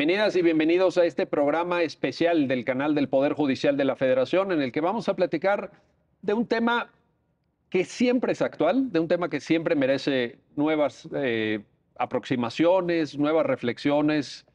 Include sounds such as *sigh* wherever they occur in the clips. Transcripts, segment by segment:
Bienvenidas y bienvenidos a este programa especial del canal del Poder Judicial de la Federación en el que vamos a platicar de un tema que siempre es actual, de un tema que siempre merece nuevas eh, aproximaciones, nuevas reflexiones,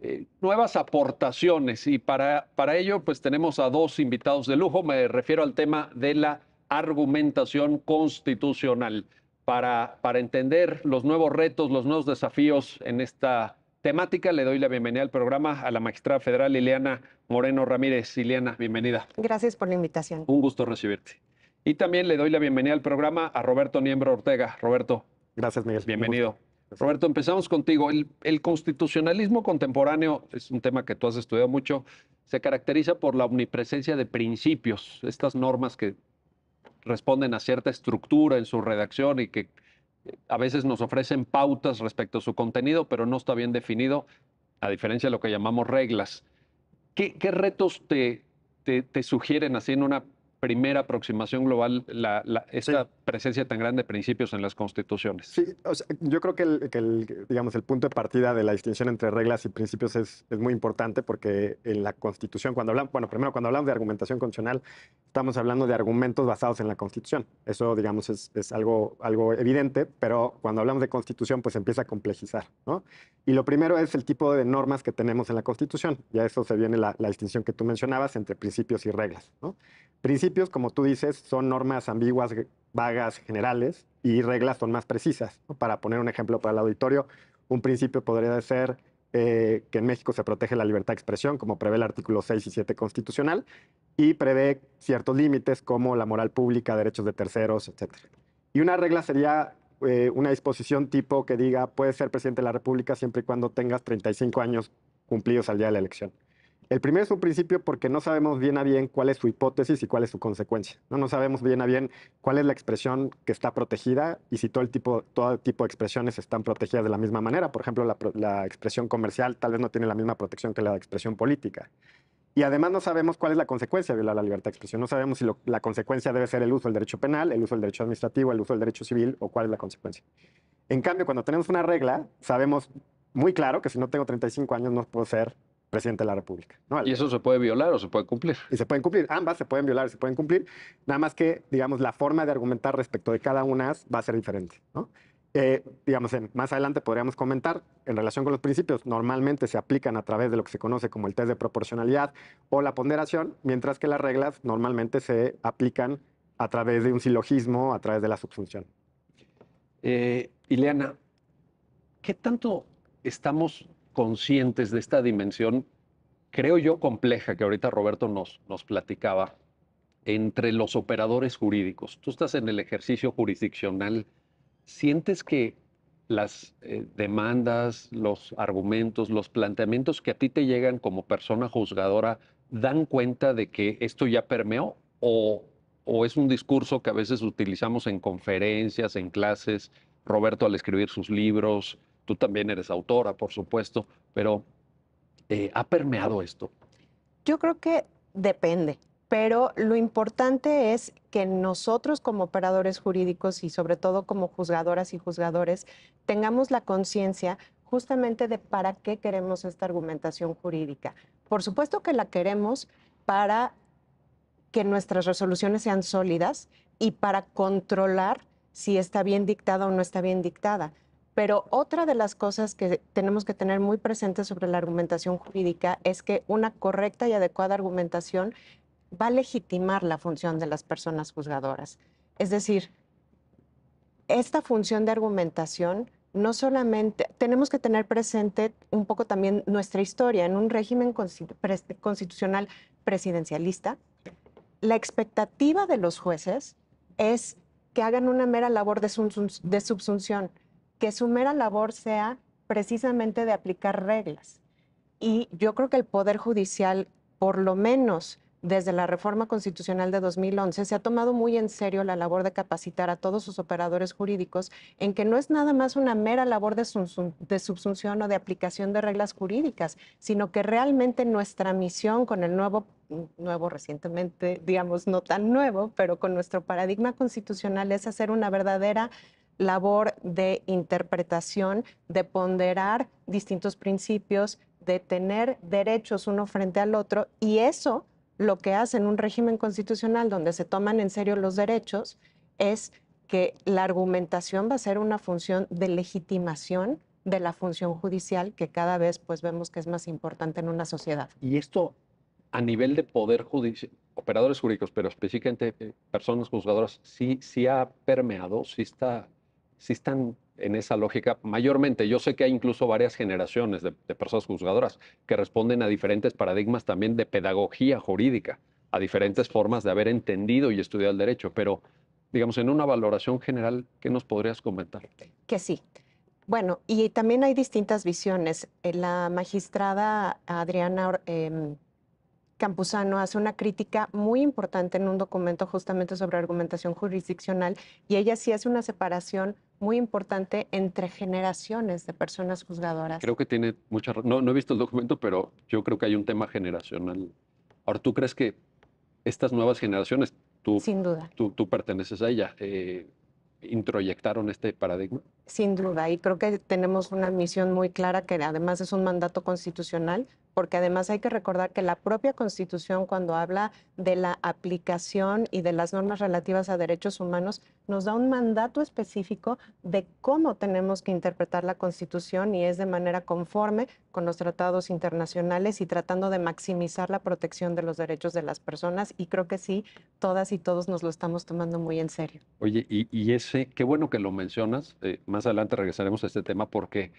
eh, nuevas aportaciones. Y para, para ello, pues tenemos a dos invitados de lujo. Me refiero al tema de la argumentación constitucional para, para entender los nuevos retos, los nuevos desafíos en esta temática. Le doy la bienvenida al programa a la magistrada federal Ileana Moreno Ramírez. Ileana, bienvenida. Gracias por la invitación. Un gusto recibirte. Y también le doy la bienvenida al programa a Roberto Niembro Ortega. Roberto. Gracias, Miguel. Bienvenido. Roberto, empezamos contigo. El, el, constitucionalismo contemporáneo es un tema que tú has estudiado mucho. Se caracteriza por la omnipresencia de principios, estas normas que responden a cierta estructura en su redacción y que a veces nos ofrecen pautas respecto a su contenido, pero no está bien definido, a diferencia de lo que llamamos reglas. ¿Qué, retos te, te, te, sugieren así en una primera aproximación global la, esta presencia tan grande de principios en las constituciones. Sí, yo creo que, el, digamos, el punto de partida de la distinción entre reglas y principios es, es muy importante porque en la constitución, cuando hablamos, bueno, primero cuando hablamos de argumentación constitucional, estamos hablando de argumentos basados en la constitución. Eso, digamos, es, es algo, algo evidente, pero cuando hablamos de constitución, pues empieza a complejizar, ¿no? Y lo primero es el tipo de normas que tenemos en la constitución. Ya eso se viene la, la distinción que tú mencionabas entre principios y reglas, ¿no? Principios como tú dices, son normas ambiguas, vagas, generales y reglas son más precisas. Para poner un ejemplo para el auditorio, un principio podría ser eh, que en México se protege la libertad de expresión, como prevé el artículo 6 y 7 constitucional, y prevé ciertos límites como la moral pública, derechos de terceros, etc. Y una regla sería eh, una disposición tipo que diga, puedes ser presidente de la República siempre y cuando tengas 35 años cumplidos al día de la elección. El primero es un principio porque no sabemos bien a bien cuál es su hipótesis y cuál es su consecuencia. No, no sabemos bien a bien cuál es la expresión que está protegida y si todo tipo, todo tipo de expresiones están protegidas de la misma manera. Por ejemplo, la, expresión comercial tal vez no tiene la misma protección que la expresión política. Y además no sabemos cuál es la consecuencia de la libertad de expresión. No sabemos si la consecuencia debe ser el uso del derecho penal, el uso del derecho administrativo, el uso del derecho civil o cuál es la consecuencia. En cambio, cuando tenemos una regla, sabemos muy claro que si no tengo 35 años no puedo ser presidente de la República. ¿Y eso se puede violar o se puede cumplir? Y se pueden cumplir, ambas se pueden violar y se pueden cumplir, nada más que, digamos, la forma de argumentar respecto de cada una va a ser diferente. Eh, digamos, más adelante podríamos comentar, en relación con los principios, normalmente se aplican a través de lo que se conoce como el test de proporcionalidad o la ponderación, mientras que las reglas normalmente se aplican a través de un silogismo, a través de la subsunción. Eh, Ileana, ¿qué tanto estamos conscientes de esta dimensión, creo yo, compleja que ahorita Roberto nos, platicaba entre los operadores jurídicos. Tú estás en el ejercicio jurisdiccional, ¿sientes que las eh, demandas, los argumentos, los planteamientos que a ti te llegan como persona juzgadora dan cuenta de que esto ya permeó o es un discurso que a veces utilizamos en conferencias, en clases, Roberto al escribir sus libros, tú también eres autora, por supuesto, pero eh, ¿ha permeado esto? Yo creo que depende, pero lo importante es que nosotros como operadores jurídicos y sobre todo como juzgadoras y juzgadores tengamos la conciencia justamente de para qué queremos esta argumentación jurídica. Por supuesto que la queremos para que nuestras resoluciones sean sólidas y para controlar si está bien dictada o no está bien dictada. Pero otra de las cosas que tenemos que tener muy presente sobre la argumentación jurídica es que una correcta y adecuada argumentación va a legitimar la función de las personas juzgadoras. Es decir, esta función de argumentación no solamente, tenemos que tener presente un poco también nuestra historia en un régimen constitucional presidencialista. La expectativa de los jueces es que hagan una mera labor de, de subsunción que su mera labor sea precisamente de aplicar reglas. Y yo creo que el Poder Judicial, por lo menos desde la reforma constitucional de 2011, se ha tomado muy en serio la labor de capacitar a todos sus operadores jurídicos en que no es nada más una mera labor de, de subsunción o de aplicación de reglas jurídicas, sino que realmente nuestra misión con el nuevo, nuevo recientemente, digamos, no tan nuevo, pero con nuestro paradigma constitucional es hacer una verdadera labor de interpretación, de ponderar distintos principios, de tener derechos uno frente al otro y eso lo que hace en un régimen constitucional donde se toman en serio los derechos es que la argumentación va a ser una función de legitimación de la función judicial que cada vez pues vemos que es más importante en una sociedad. Y esto a nivel de poder judicial, operadores jurídicos, pero específicamente eh, personas juzgadoras, sí, sí ha permeado, sí está si están en esa lógica mayormente. Yo sé que hay incluso varias generaciones de, personas juzgadoras que responden a diferentes paradigmas también de pedagogía jurídica, a diferentes formas de haber entendido y estudiado el derecho, pero digamos, en una valoración general, ¿qué nos podrías comentar? Que sí. Bueno, y también hay distintas visiones. Eh, la magistrada Adriana em, Campuzano hace una crítica muy importante en un documento justamente sobre argumentación jurisdiccional y ella sí hace una separación muy importante entre generaciones de personas juzgadoras. Creo que tiene mucha... No, no he visto el documento, pero yo creo que hay un tema generacional. Ahora, ¿tú crees que estas nuevas generaciones, tú, Sin duda. tú, tú perteneces a ella, eh, introyectaron este paradigma? Sin duda, y creo que tenemos una misión muy clara que además es un mandato constitucional porque además hay que recordar que la propia Constitución, cuando habla de la aplicación y de las normas relativas a derechos humanos, nos da un mandato específico de cómo tenemos que interpretar la Constitución y es de manera conforme con los tratados internacionales y tratando de maximizar la protección de los derechos de las personas. Y creo que sí, todas y todos nos lo estamos tomando muy en serio. Oye, y, ese, qué bueno que lo mencionas. Eh, más adelante regresaremos a este tema porque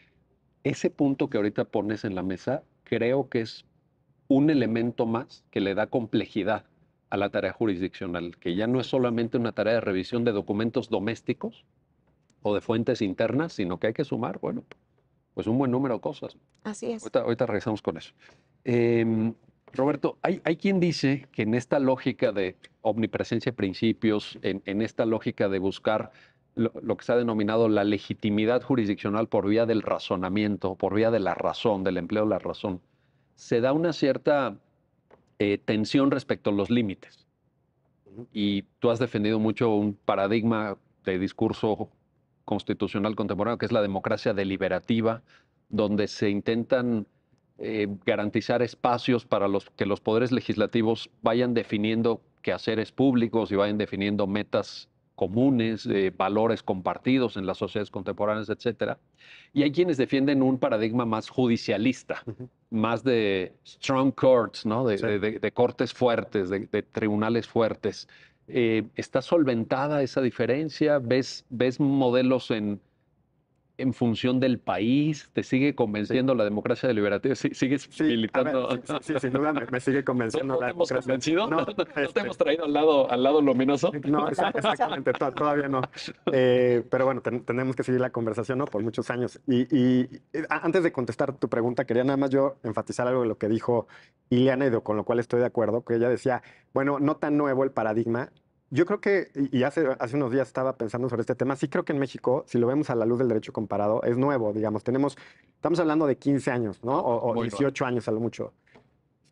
ese punto que ahorita pones en la mesa creo que es un elemento más que le da complejidad a la tarea jurisdiccional, que ya no es solamente una tarea de revisión de documentos domésticos o de fuentes internas, sino que hay que sumar, bueno, pues un buen número de cosas. Así es. Ahorita, regresamos con eso. Em, Roberto, hay, hay, quien dice que en esta lógica de omnipresencia de principios, en, en esta lógica de buscar lo, que se ha denominado la legitimidad jurisdiccional por vía del razonamiento, por vía de la razón, del empleo de la razón, se da una cierta eh, tensión respecto a los límites. Y tú has defendido mucho un paradigma de discurso constitucional contemporáneo, que es la democracia deliberativa, donde se intentan eh, garantizar espacios para los, que los poderes legislativos vayan definiendo quehaceres públicos y vayan definiendo metas comunes, valores compartidos en las sociedades contemporáneas, etc. Y hay quienes defienden un paradigma más judicialista, más de strong courts, ¿no? de, cortes fuertes, de, tribunales fuertes. Eh, ¿Está solventada esa diferencia? ¿Ves, ves modelos en, en función del país? ¿Te sigue convenciendo la democracia deliberativa? ¿Sigues militando? sí, sin duda me, sigue convenciendo la democracia. Convencido? No, *laughs* ¿No, te hemos este traído al lado, al lado luminoso? *laughs* No, exactamente, todavía no. Eh, pero bueno, tenemos que seguir la conversación ¿no? por muchos años. Y, eh, antes de contestar tu pregunta, quería nada más yo enfatizar algo de lo que dijo Ileana, con lo cual estoy de acuerdo, que ella decía, bueno, no tan nuevo el paradigma, yo creo que, y hace, hace unos días estaba pensando sobre este tema, sí creo que en México, si lo vemos a la luz del derecho comparado, es nuevo, digamos, tenemos, estamos hablando de 15 años, ¿no? O, 18 años a lo mucho.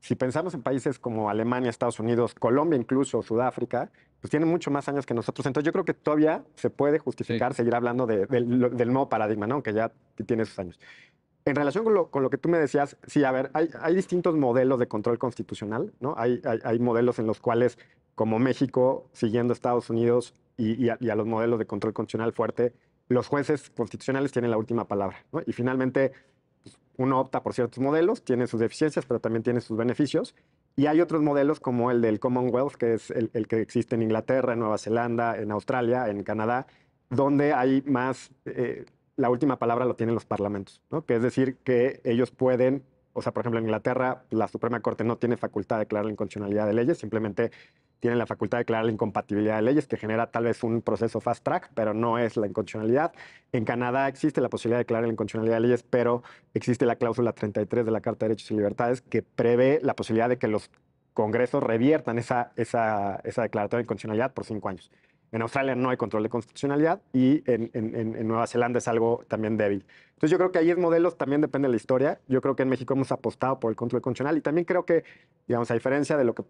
Si pensamos en países como Alemania, Estados Unidos, Colombia incluso, Sudáfrica, pues tienen mucho más años que nosotros. Entonces yo creo que todavía se puede justificar seguir hablando del, nuevo paradigma, ¿no? que ya tiene sus años. En relación con lo, con lo, que tú me decías, sí, a ver, hay, hay distintos modelos de control constitucional, ¿no? hay, hay, modelos en los cuales como México, siguiendo Estados Unidos y, a, los modelos de control constitucional fuerte, los jueces constitucionales tienen la última palabra. Y finalmente, pues, uno opta por ciertos modelos, tiene sus deficiencias, pero también tiene sus beneficios. Y hay otros modelos como el del Commonwealth, que es el, que existe en Inglaterra, en Nueva Zelanda, en Australia, en Canadá, donde hay más, eh, la última palabra lo tienen los parlamentos, ¿no? que es decir, que ellos pueden, o sea, por ejemplo, en Inglaterra la Suprema Corte no tiene facultad de declarar la inconstitucionalidad de leyes, simplemente tienen la facultad de declarar la incompatibilidad de leyes, que genera tal vez un proceso fast track, pero no es la inconstitucionalidad. En Canadá existe la posibilidad de declarar la inconstitucionalidad de leyes, pero existe la cláusula 33 de la Carta de Derechos y Libertades que prevé la posibilidad de que los congresos reviertan esa, esa, esa declaratoria de inconstitucionalidad por cinco años. En Australia no hay control de constitucionalidad y en, en, en, Nueva Zelanda es algo también débil. Entonces yo creo que ahí es modelos, también depende de la historia. Yo creo que en México hemos apostado por el control constitucional y también creo que, digamos, a diferencia de lo que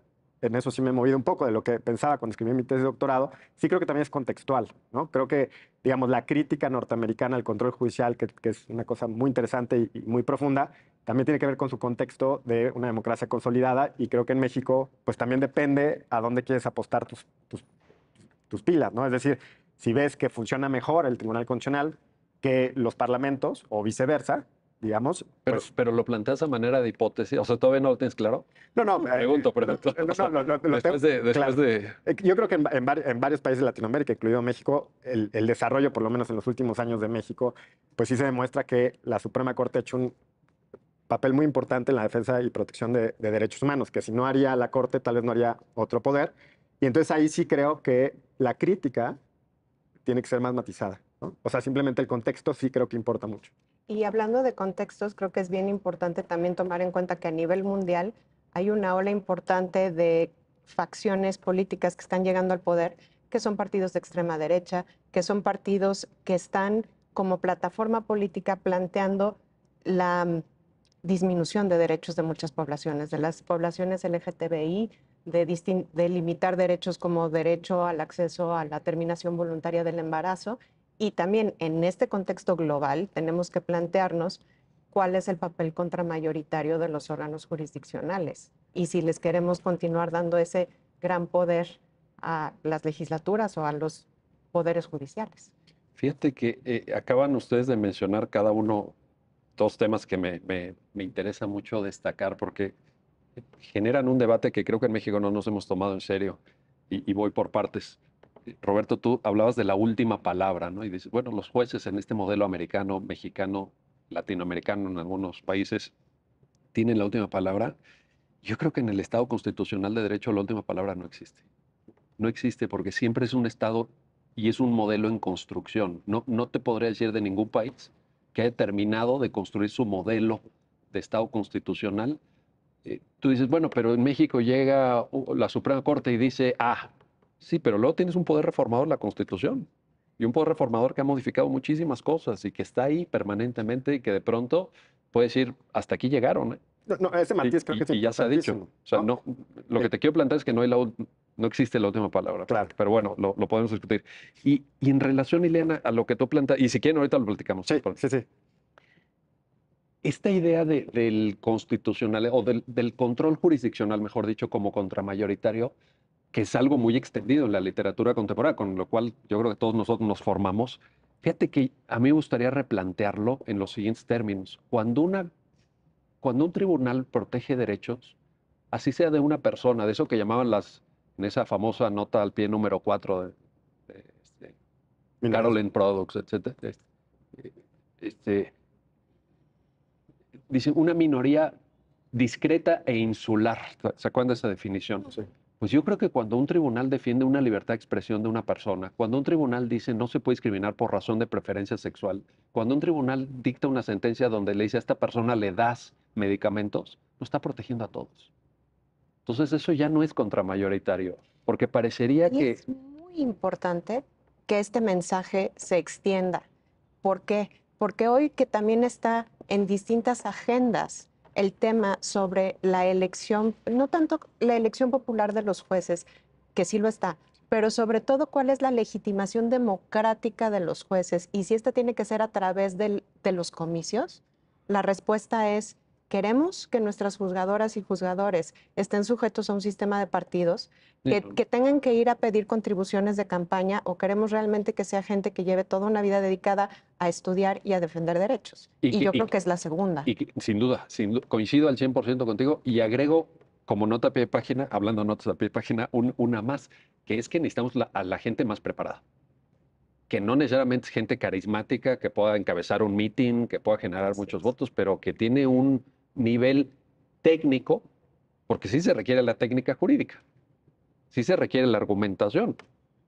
en eso sí me he movido un poco de lo que pensaba cuando escribí mi tesis de doctorado, sí creo que también es contextual, ¿no? Creo que, digamos, la crítica norteamericana al control judicial, que, es una cosa muy interesante y, muy profunda, también tiene que ver con su contexto de una democracia consolidada y creo que en México, pues también depende a dónde quieres apostar tus, tus pilas, ¿no? Es decir, si ves que funciona mejor el Tribunal Constitucional que los parlamentos o viceversa, digamos. Pero, pues pero lo planteas a manera de hipótesis, o sea, todavía no lo tienes claro. No, no, eh, pregunto, pregunto. después, de, después de, eh, Yo creo que en, varios países de Latinoamérica, incluido México, el, desarrollo, por lo menos en los últimos años de México, pues sí se demuestra que la Suprema Corte ha hecho un papel muy importante en la defensa y protección de, de derechos humanos, que si no haría la Corte, tal vez no haría otro poder. Y entonces ahí sí creo que la crítica tiene que ser más matizada. ¿no? O sea, simplemente el contexto sí creo que importa mucho. Y hablando de contextos, creo que es bien importante también tomar en cuenta que a nivel mundial hay una ola importante de facciones políticas que están llegando al poder, que son partidos de extrema derecha, que son partidos que están como plataforma política planteando la mm, disminución de derechos de muchas poblaciones, de las poblaciones LGTBI, de, de limitar derechos como derecho al acceso a la terminación voluntaria del embarazo y también en este contexto global tenemos que plantearnos cuál es el papel contramayoritario de los órganos jurisdiccionales y si les queremos continuar dando ese gran poder a las legislaturas o a los poderes judiciales. Fíjate que eh, acaban ustedes de mencionar cada uno dos temas que me, me, me interesa mucho destacar porque generan un debate que creo que en México no nos hemos tomado en serio y, y voy por partes. Roberto, tú hablabas de la última palabra, ¿no? Y dices, bueno, los jueces en este modelo americano, mexicano, latinoamericano en algunos países, tienen la última palabra. Yo creo que en el Estado constitucional de derecho la última palabra no existe. No existe porque siempre es un Estado y es un modelo en construcción. No, no te podría decir de ningún país que haya terminado de construir su modelo de Estado constitucional. Eh, tú dices, bueno, pero en México llega uh, la Suprema Corte y dice, ah, Sí, pero luego tienes un poder reformador, la Constitución, y un poder reformador que ha modificado muchísimas cosas y que está ahí permanentemente y que de pronto puede decir, hasta aquí llegaron. ¿eh?". No, ese matiz creo que sí. y ya se ha dicho. O sea, ¿no? lo que eh. te quiero plantear es que no, hay la, no existe la última palabra. Claro. Pero bueno, lo, podemos discutir. Y, y, en relación, Ileana, a lo que tú planteas, y si quieren, ahorita lo platicamos. Sí, sí, sí. Esta idea del constitucional o del, del, control jurisdiccional, mejor dicho, como contramayoritario, que es algo muy extendido en la literatura contemporánea, con lo cual yo creo que todos nosotros nos formamos. Fíjate que a mí me gustaría replantearlo en los siguientes términos. Cuando, una, cuando un tribunal protege derechos, así sea de una persona, de eso que llamaban las, en esa famosa nota al pie número 4 de, este, Carolyn Products, etc. Este, este, dice una minoría discreta e insular. ¿Se acuerdan de esa definición? Pues yo creo que cuando un tribunal defiende una libertad de expresión de una persona, cuando un tribunal dice no se puede discriminar por razón de preferencia sexual, cuando un tribunal dicta una sentencia donde le dice a esta persona le das medicamentos, no está protegiendo a todos. Entonces eso ya no es contramayoritario, porque parecería que... Es muy importante que este mensaje se extienda. ¿Por qué? Porque hoy que también está en distintas agendas el tema sobre la elección, no tanto la elección popular de los jueces, que sí lo está, pero sobre todo cuál es la legitimación democrática de los jueces y si esta tiene que ser a través del, de los comicios. La respuesta es queremos que nuestras juzgadoras y juzgadores estén sujetos a un sistema de partidos, que, tengan que ir a pedir contribuciones de campaña o queremos realmente que sea gente que lleve toda una vida dedicada a estudiar y a defender derechos. Y, yo creo que es la segunda. Y sin duda, coincido al 100% contigo y agrego como nota pie de página, hablando de notas a pie de página, una más, que es que necesitamos a la gente más preparada que no necesariamente es gente carismática, que pueda encabezar un meeting, que pueda generar muchos votos, pero que tiene un nivel técnico, porque sí se requiere la técnica jurídica, sí se requiere la argumentación,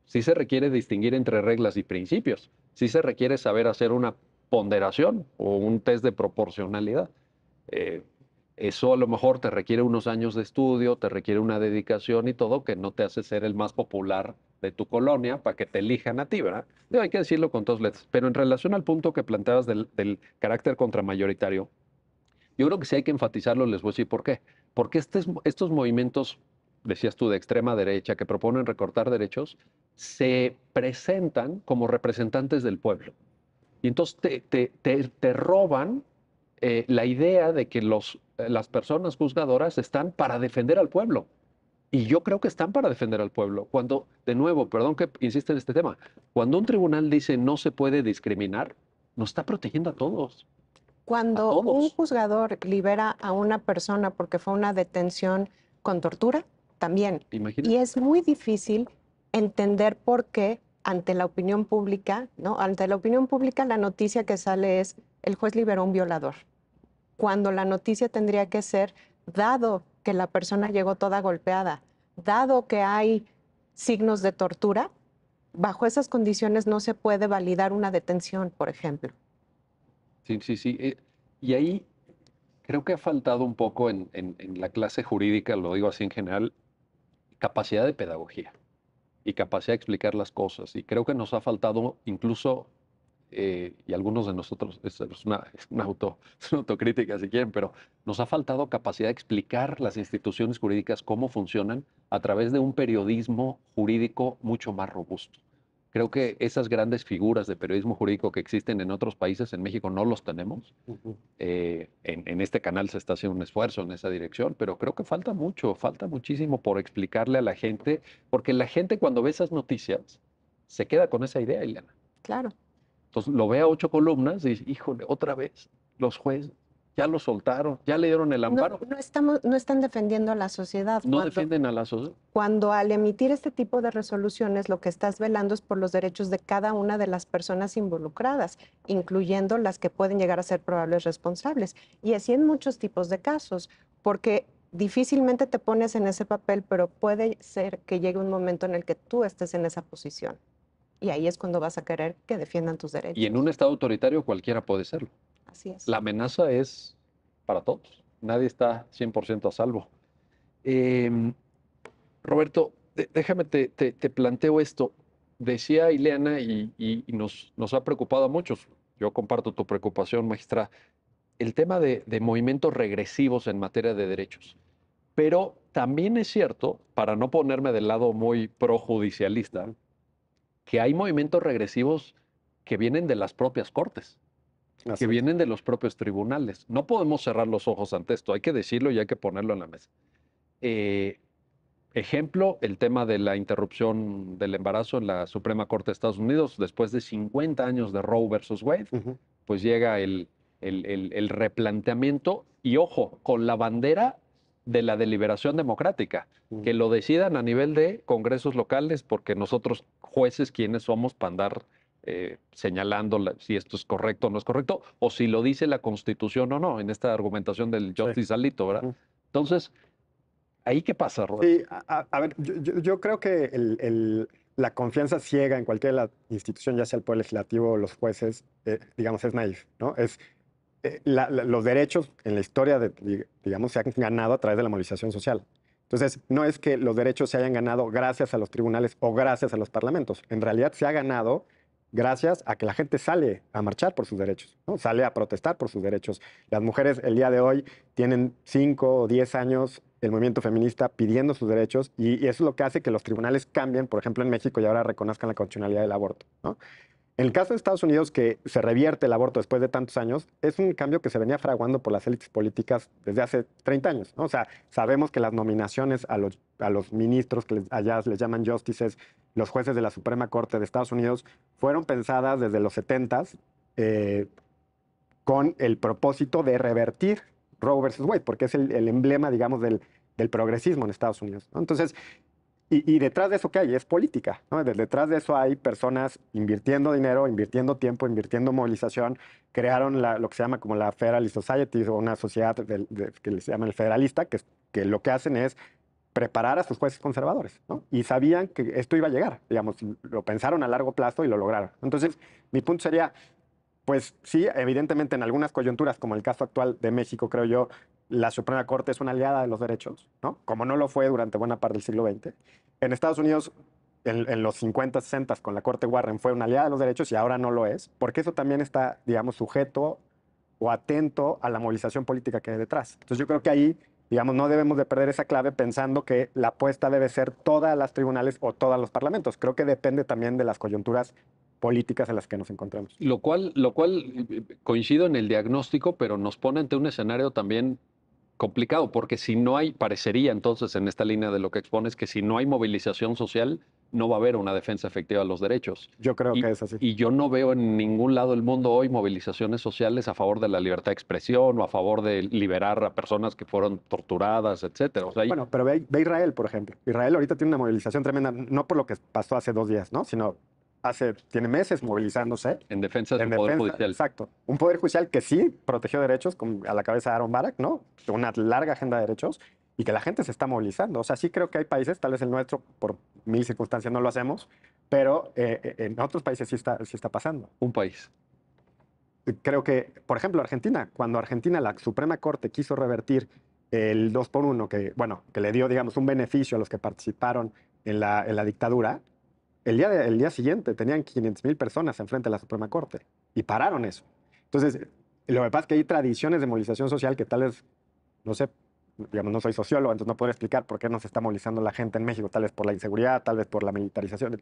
sí se requiere distinguir entre reglas y principios, sí se requiere saber hacer una ponderación o un test de proporcionalidad. Eh, eso a lo mejor te requiere unos años de estudio, te requiere una dedicación y todo que no te hace ser el más popular de tu colonia para que te elijan a ti, ¿verdad? hay que decirlo con dos letras. Pero en relación al punto que planteabas del, carácter contramayoritario, yo creo que sí hay que enfatizarlo, les voy a decir por qué. Porque este estos movimientos, decías tú, de extrema derecha, que proponen recortar derechos, se presentan como representantes del pueblo. Y entonces te, te, roban eh, la idea de que las personas juzgadoras están para defender al pueblo. Y yo creo que están para defender al pueblo. Cuando, de nuevo, perdón que insiste en este tema, cuando un tribunal dice no se puede discriminar, nos está protegiendo a todos. Cuando un juzgador libera a una persona porque fue una detención con tortura, también. Y es muy difícil entender por qué ante la opinión pública, ¿no? Ante la opinión pública la noticia que sale es el juez liberó a un violador. Cuando la noticia tendría que ser dado que la persona llegó toda golpeada, dado que hay signos de tortura, bajo esas condiciones no se puede validar una detención, por ejemplo. Sí, sí, sí. Eh, y ahí creo que ha faltado un poco en, la clase jurídica, lo digo así en general, capacidad de pedagogía y capacidad de explicar las cosas. Y creo que nos ha faltado incluso eh, y algunos de nosotros, es una, *laughs* es auto, autocrítica si quieren, pero nos ha faltado capacidad de explicar las instituciones jurídicas cómo funcionan a través de un periodismo jurídico mucho más robusto. Creo que esas grandes figuras de periodismo jurídico que existen en otros países, en México no los tenemos. Eh, en, este canal se está haciendo un esfuerzo en esa dirección, pero creo que falta mucho, falta muchísimo por explicarle a la gente, porque la gente cuando ve esas noticias se queda con esa idea, Ileana. Claro. Entonces lo ve a ocho columnas y dice, híjole, otra vez, los jueces ya lo soltaron, ya le dieron el amparo. No, estamos, no están defendiendo a la sociedad. No defienden a la sociedad. Cuando al emitir este tipo de resoluciones lo que estás velando es por los derechos de cada una de las personas involucradas, incluyendo las que pueden llegar a ser probables responsables. Y así en muchos tipos de casos, porque difícilmente te pones en ese papel, pero puede ser que llegue un momento en el que tú estés en esa posición. Y ahí es cuando vas a querer que defiendan tus derechos. Y en un Estado autoritario cualquiera puede serlo. Así es. La amenaza es para todos. Nadie está 100% a salvo. Em, Roberto, déjame, te, planteo esto. Decía Ileana, y, nos, ha preocupado a muchos, yo comparto tu preocupación, maestra, el tema de, de movimientos regresivos en materia de derechos. Pero también es cierto, para no ponerme del lado muy projudicialista, que hay movimientos regresivos que vienen de las propias cortes, que vienen de los propios tribunales. No podemos cerrar los ojos ante esto, hay que decirlo y hay que ponerlo en la mesa. Eh, ejemplo, el tema de la interrupción del embarazo en la Suprema Corte de Estados Unidos, después de 50 años de Roe versus Wade, pues llega el replanteamiento y ojo, con la bandera de la deliberación democrática, que lo decidan a nivel de congresos locales, porque nosotros jueces ¿quiénes somos para andar eh, señalando si esto es correcto o no es correcto, o si lo dice la Constitución o no, en esta argumentación del Justice Alito, ¿verdad? Entonces, ¿ahí qué pasa, Roberto? Sí, a, ver, yo, creo que la confianza ciega en cualquier institución, ya sea el Poder Legislativo o los jueces, eh, digamos, es naif, ¿no? Es, eh, los derechos en la historia, de, digamos, se han ganado a través de la movilización social. Entonces, no es que los derechos se hayan ganado gracias a los tribunales o gracias a los parlamentos. En realidad se ha ganado gracias a que la gente sale a marchar por sus derechos, ¿no? sale a protestar por sus derechos. Las mujeres el día de hoy tienen cinco o diez años el movimiento feminista pidiendo sus derechos y, eso es lo que hace que los tribunales cambien, por ejemplo en México y ahora reconozcan la constitucionalidad del aborto el caso de Estados Unidos, que se revierte el aborto después de tantos años, es un cambio que se venía fraguando por las élites políticas desde hace 30 años. O sea, sabemos que las nominaciones a los, ministros, que allá les llaman justices, los jueces de la Suprema Corte de Estados Unidos, fueron pensadas desde los 70 s eh, con el propósito de revertir Roe versus Wade, porque es el, emblema, digamos, del, progresismo en Estados Unidos. Entonces, y, detrás de eso que hay es política. ¿no? Detrás de eso hay personas invirtiendo dinero, invirtiendo tiempo, invirtiendo movilización. Crearon lo que se llama como la Federalist Society, o una sociedad que se llama el federalista, que, lo que hacen es preparar a sus jueces conservadores. Y sabían que esto iba a llegar. Digamos, lo pensaron a largo plazo y lo lograron. Entonces, mi punto sería, pues sí, evidentemente en algunas coyunturas, como el caso actual de México, creo yo, la Suprema Corte es una aliada de los derechos, ¿no? Como no lo fue durante buena parte del siglo XX. En Estados Unidos, en, los 50, 60 con la Corte Warren fue una aliada de los derechos y ahora no lo es, porque eso también está, digamos, sujeto o atento a la movilización política que hay detrás. Entonces yo creo que ahí, digamos, no debemos de perder esa clave pensando que la apuesta debe ser todas las tribunales o todos los parlamentos. Creo que depende también de las coyunturas políticas en las que nos encontramos. Lo cual, lo cual eh, eh, coincido en el diagnóstico, pero nos pone ante un escenario también complicado, porque si no hay, parecería entonces en esta línea de lo que expones, que si no hay movilización social, no va a haber una defensa efectiva de los derechos. Yo creo que es así. Y yo no veo en ningún lado del mundo hoy movilizaciones sociales a favor de la libertad de expresión o a favor de liberar a personas que fueron torturadas, etcétera. bueno, pero ve, Israel, por ejemplo. Israel ahorita tiene una movilización tremenda, no por lo que pasó hace dos días, ¿no? Sino hace, tiene meses movilizándose. En defensa de poder judicial. Exacto. Un poder judicial que sí protegió derechos, con a la cabeza de Aaron Barak, ¿no? Una larga agenda de derechos y que la gente se está movilizando. O sea, sí creo que hay países, tal vez el nuestro, por mil circunstancias no lo hacemos, pero eh, eh, en otros países sí está, pasando. Un país. Creo que, por ejemplo, Argentina, cuando Argentina, la Suprema Corte quiso revertir el 2 por 1, que, bueno, que le dio, digamos, un beneficio a los que participaron en la dictadura, el día, el día siguiente tenían 500.000 personas enfrente de la Suprema Corte y pararon eso. Entonces, lo que pasa es que hay tradiciones de movilización social que tal vez, no sé, digamos, no soy sociólogo, entonces no puedo explicar por qué no se está movilizando la gente en México, tal vez por la inseguridad, tal vez por la militarización,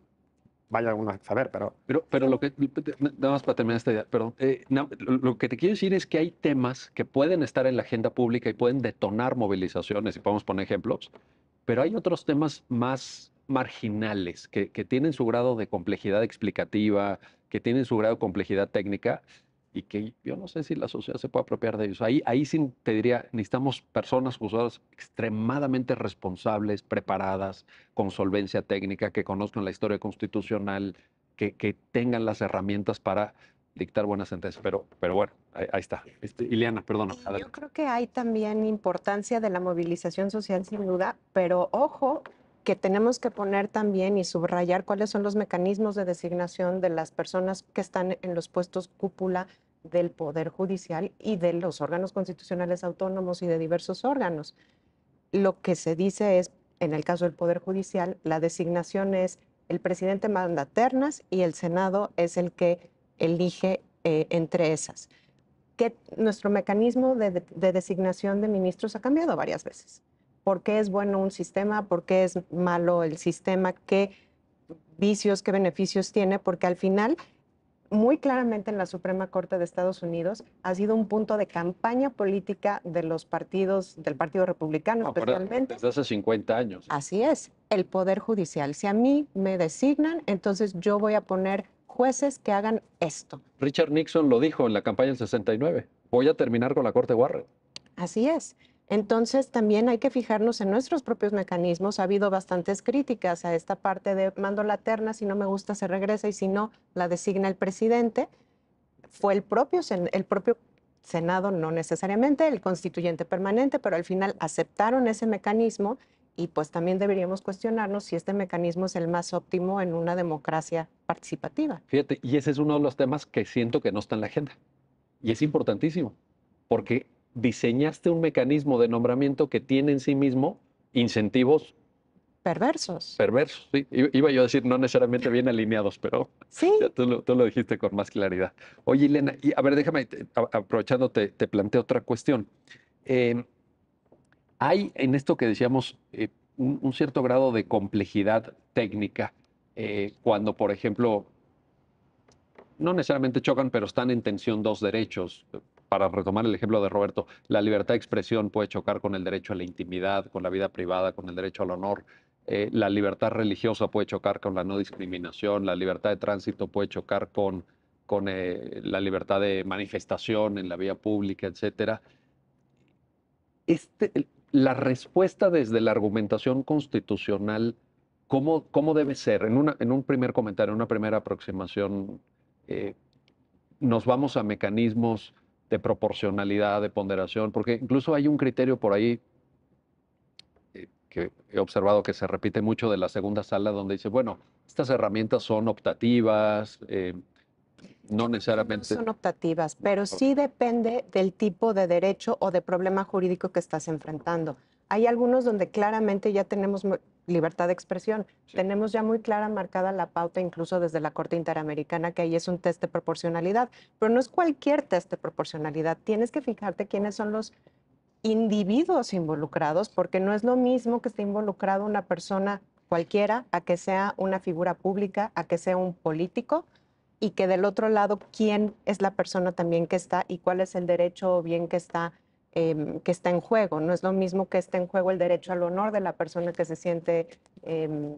vaya uno a saber, pero... Pero, pero lo que, nada más para terminar esta idea, perdón, eh, lo que te quiero decir es que hay temas que pueden estar en la agenda pública y pueden detonar movilizaciones, y podemos poner ejemplos, pero hay otros temas más marginales, que, tienen su grado de complejidad explicativa, que tienen su grado de complejidad técnica y que yo no sé si la sociedad se puede apropiar de ellos. Ahí, ahí sí te diría, necesitamos personas juzgadas extremadamente responsables, preparadas, con solvencia técnica, que conozcan la historia constitucional, que, que tengan las herramientas para dictar buenas sentencias. Pero, pero bueno, ahí, está. Este, Ileana, perdona. Yo creo que hay también importancia de la movilización social, sin duda, pero ojo, que tenemos que poner también y subrayar cuáles son los mecanismos de designación de las personas que están en los puestos cúpula del Poder Judicial y de los órganos constitucionales autónomos y de diversos órganos. Lo que se dice es, en el caso del Poder Judicial, la designación es el presidente manda ternas y el Senado es el que elige eh, entre esas. Que nuestro mecanismo de designación de ministros ha cambiado varias veces por qué es bueno un sistema, por qué es malo el sistema, qué vicios, qué beneficios tiene, porque al final, muy claramente en la Suprema Corte de Estados Unidos, ha sido un punto de campaña política de los partidos, del Partido Republicano especialmente. Desde hace 50 años. Así es, el Poder Judicial. Si a mí me designan, entonces yo voy a poner jueces que hagan esto. Richard Nixon lo dijo en la campaña del 69, voy a terminar con la Corte Warren. Así es. Entonces también hay que fijarnos en nuestros propios mecanismos. Ha habido bastantes críticas a esta parte de mando la terna, si no me gusta se regresa y si no la designa el presidente. Fue el propio, el propio Senado, no necesariamente, el constituyente permanente, pero al final aceptaron ese mecanismo y pues también deberíamos cuestionarnos si este mecanismo es el más óptimo en una democracia participativa. Fíjate, y ese es uno de los temas que siento que no está en la agenda. Y es importantísimo, porque diseñaste un mecanismo de nombramiento que tiene en sí mismo incentivos perversos. Perversos, sí. Iba yo a decir no necesariamente bien alineados, pero ¿Sí? *laughs* tú, lo, dijiste con más claridad. Oye, Elena, y a ver, déjame, aprovechando, te, planteo otra cuestión. Em, hay en esto que decíamos eh, un, cierto grado de complejidad técnica eh, cuando, por ejemplo, no necesariamente chocan, pero están en tensión dos derechos para retomar el ejemplo de Roberto, la libertad de expresión puede chocar con el derecho a la intimidad, con la vida privada, con el derecho al honor. Eh, la libertad religiosa puede chocar con la no discriminación, la libertad de tránsito puede chocar con, con eh, la libertad de manifestación en la vía pública, etc. Este, la respuesta desde la argumentación constitucional, ¿cómo, cómo debe ser? En, una, en un primer comentario, en una primera aproximación, eh, nos vamos a mecanismos de proporcionalidad, de ponderación, porque incluso hay un criterio por ahí eh, que he observado que se repite mucho de la segunda sala, donde dice, bueno, estas herramientas son optativas, eh, no necesariamente... son optativas, pero sí depende del tipo de derecho o de problema jurídico que estás enfrentando. Hay algunos donde claramente ya tenemos libertad de expresión. Tenemos ya muy clara marcada la pauta incluso desde la Corte Interamericana que ahí es un test de proporcionalidad, pero no es cualquier test de proporcionalidad. Tienes que fijarte quiénes son los individuos involucrados porque no es lo mismo que esté involucrado una persona cualquiera a que sea una figura pública, a que sea un político y que del otro lado quién es la persona también que está y cuál es el derecho o bien que está Em, que está en juego. No es lo mismo que esté en juego el derecho al honor de la persona que se siente em,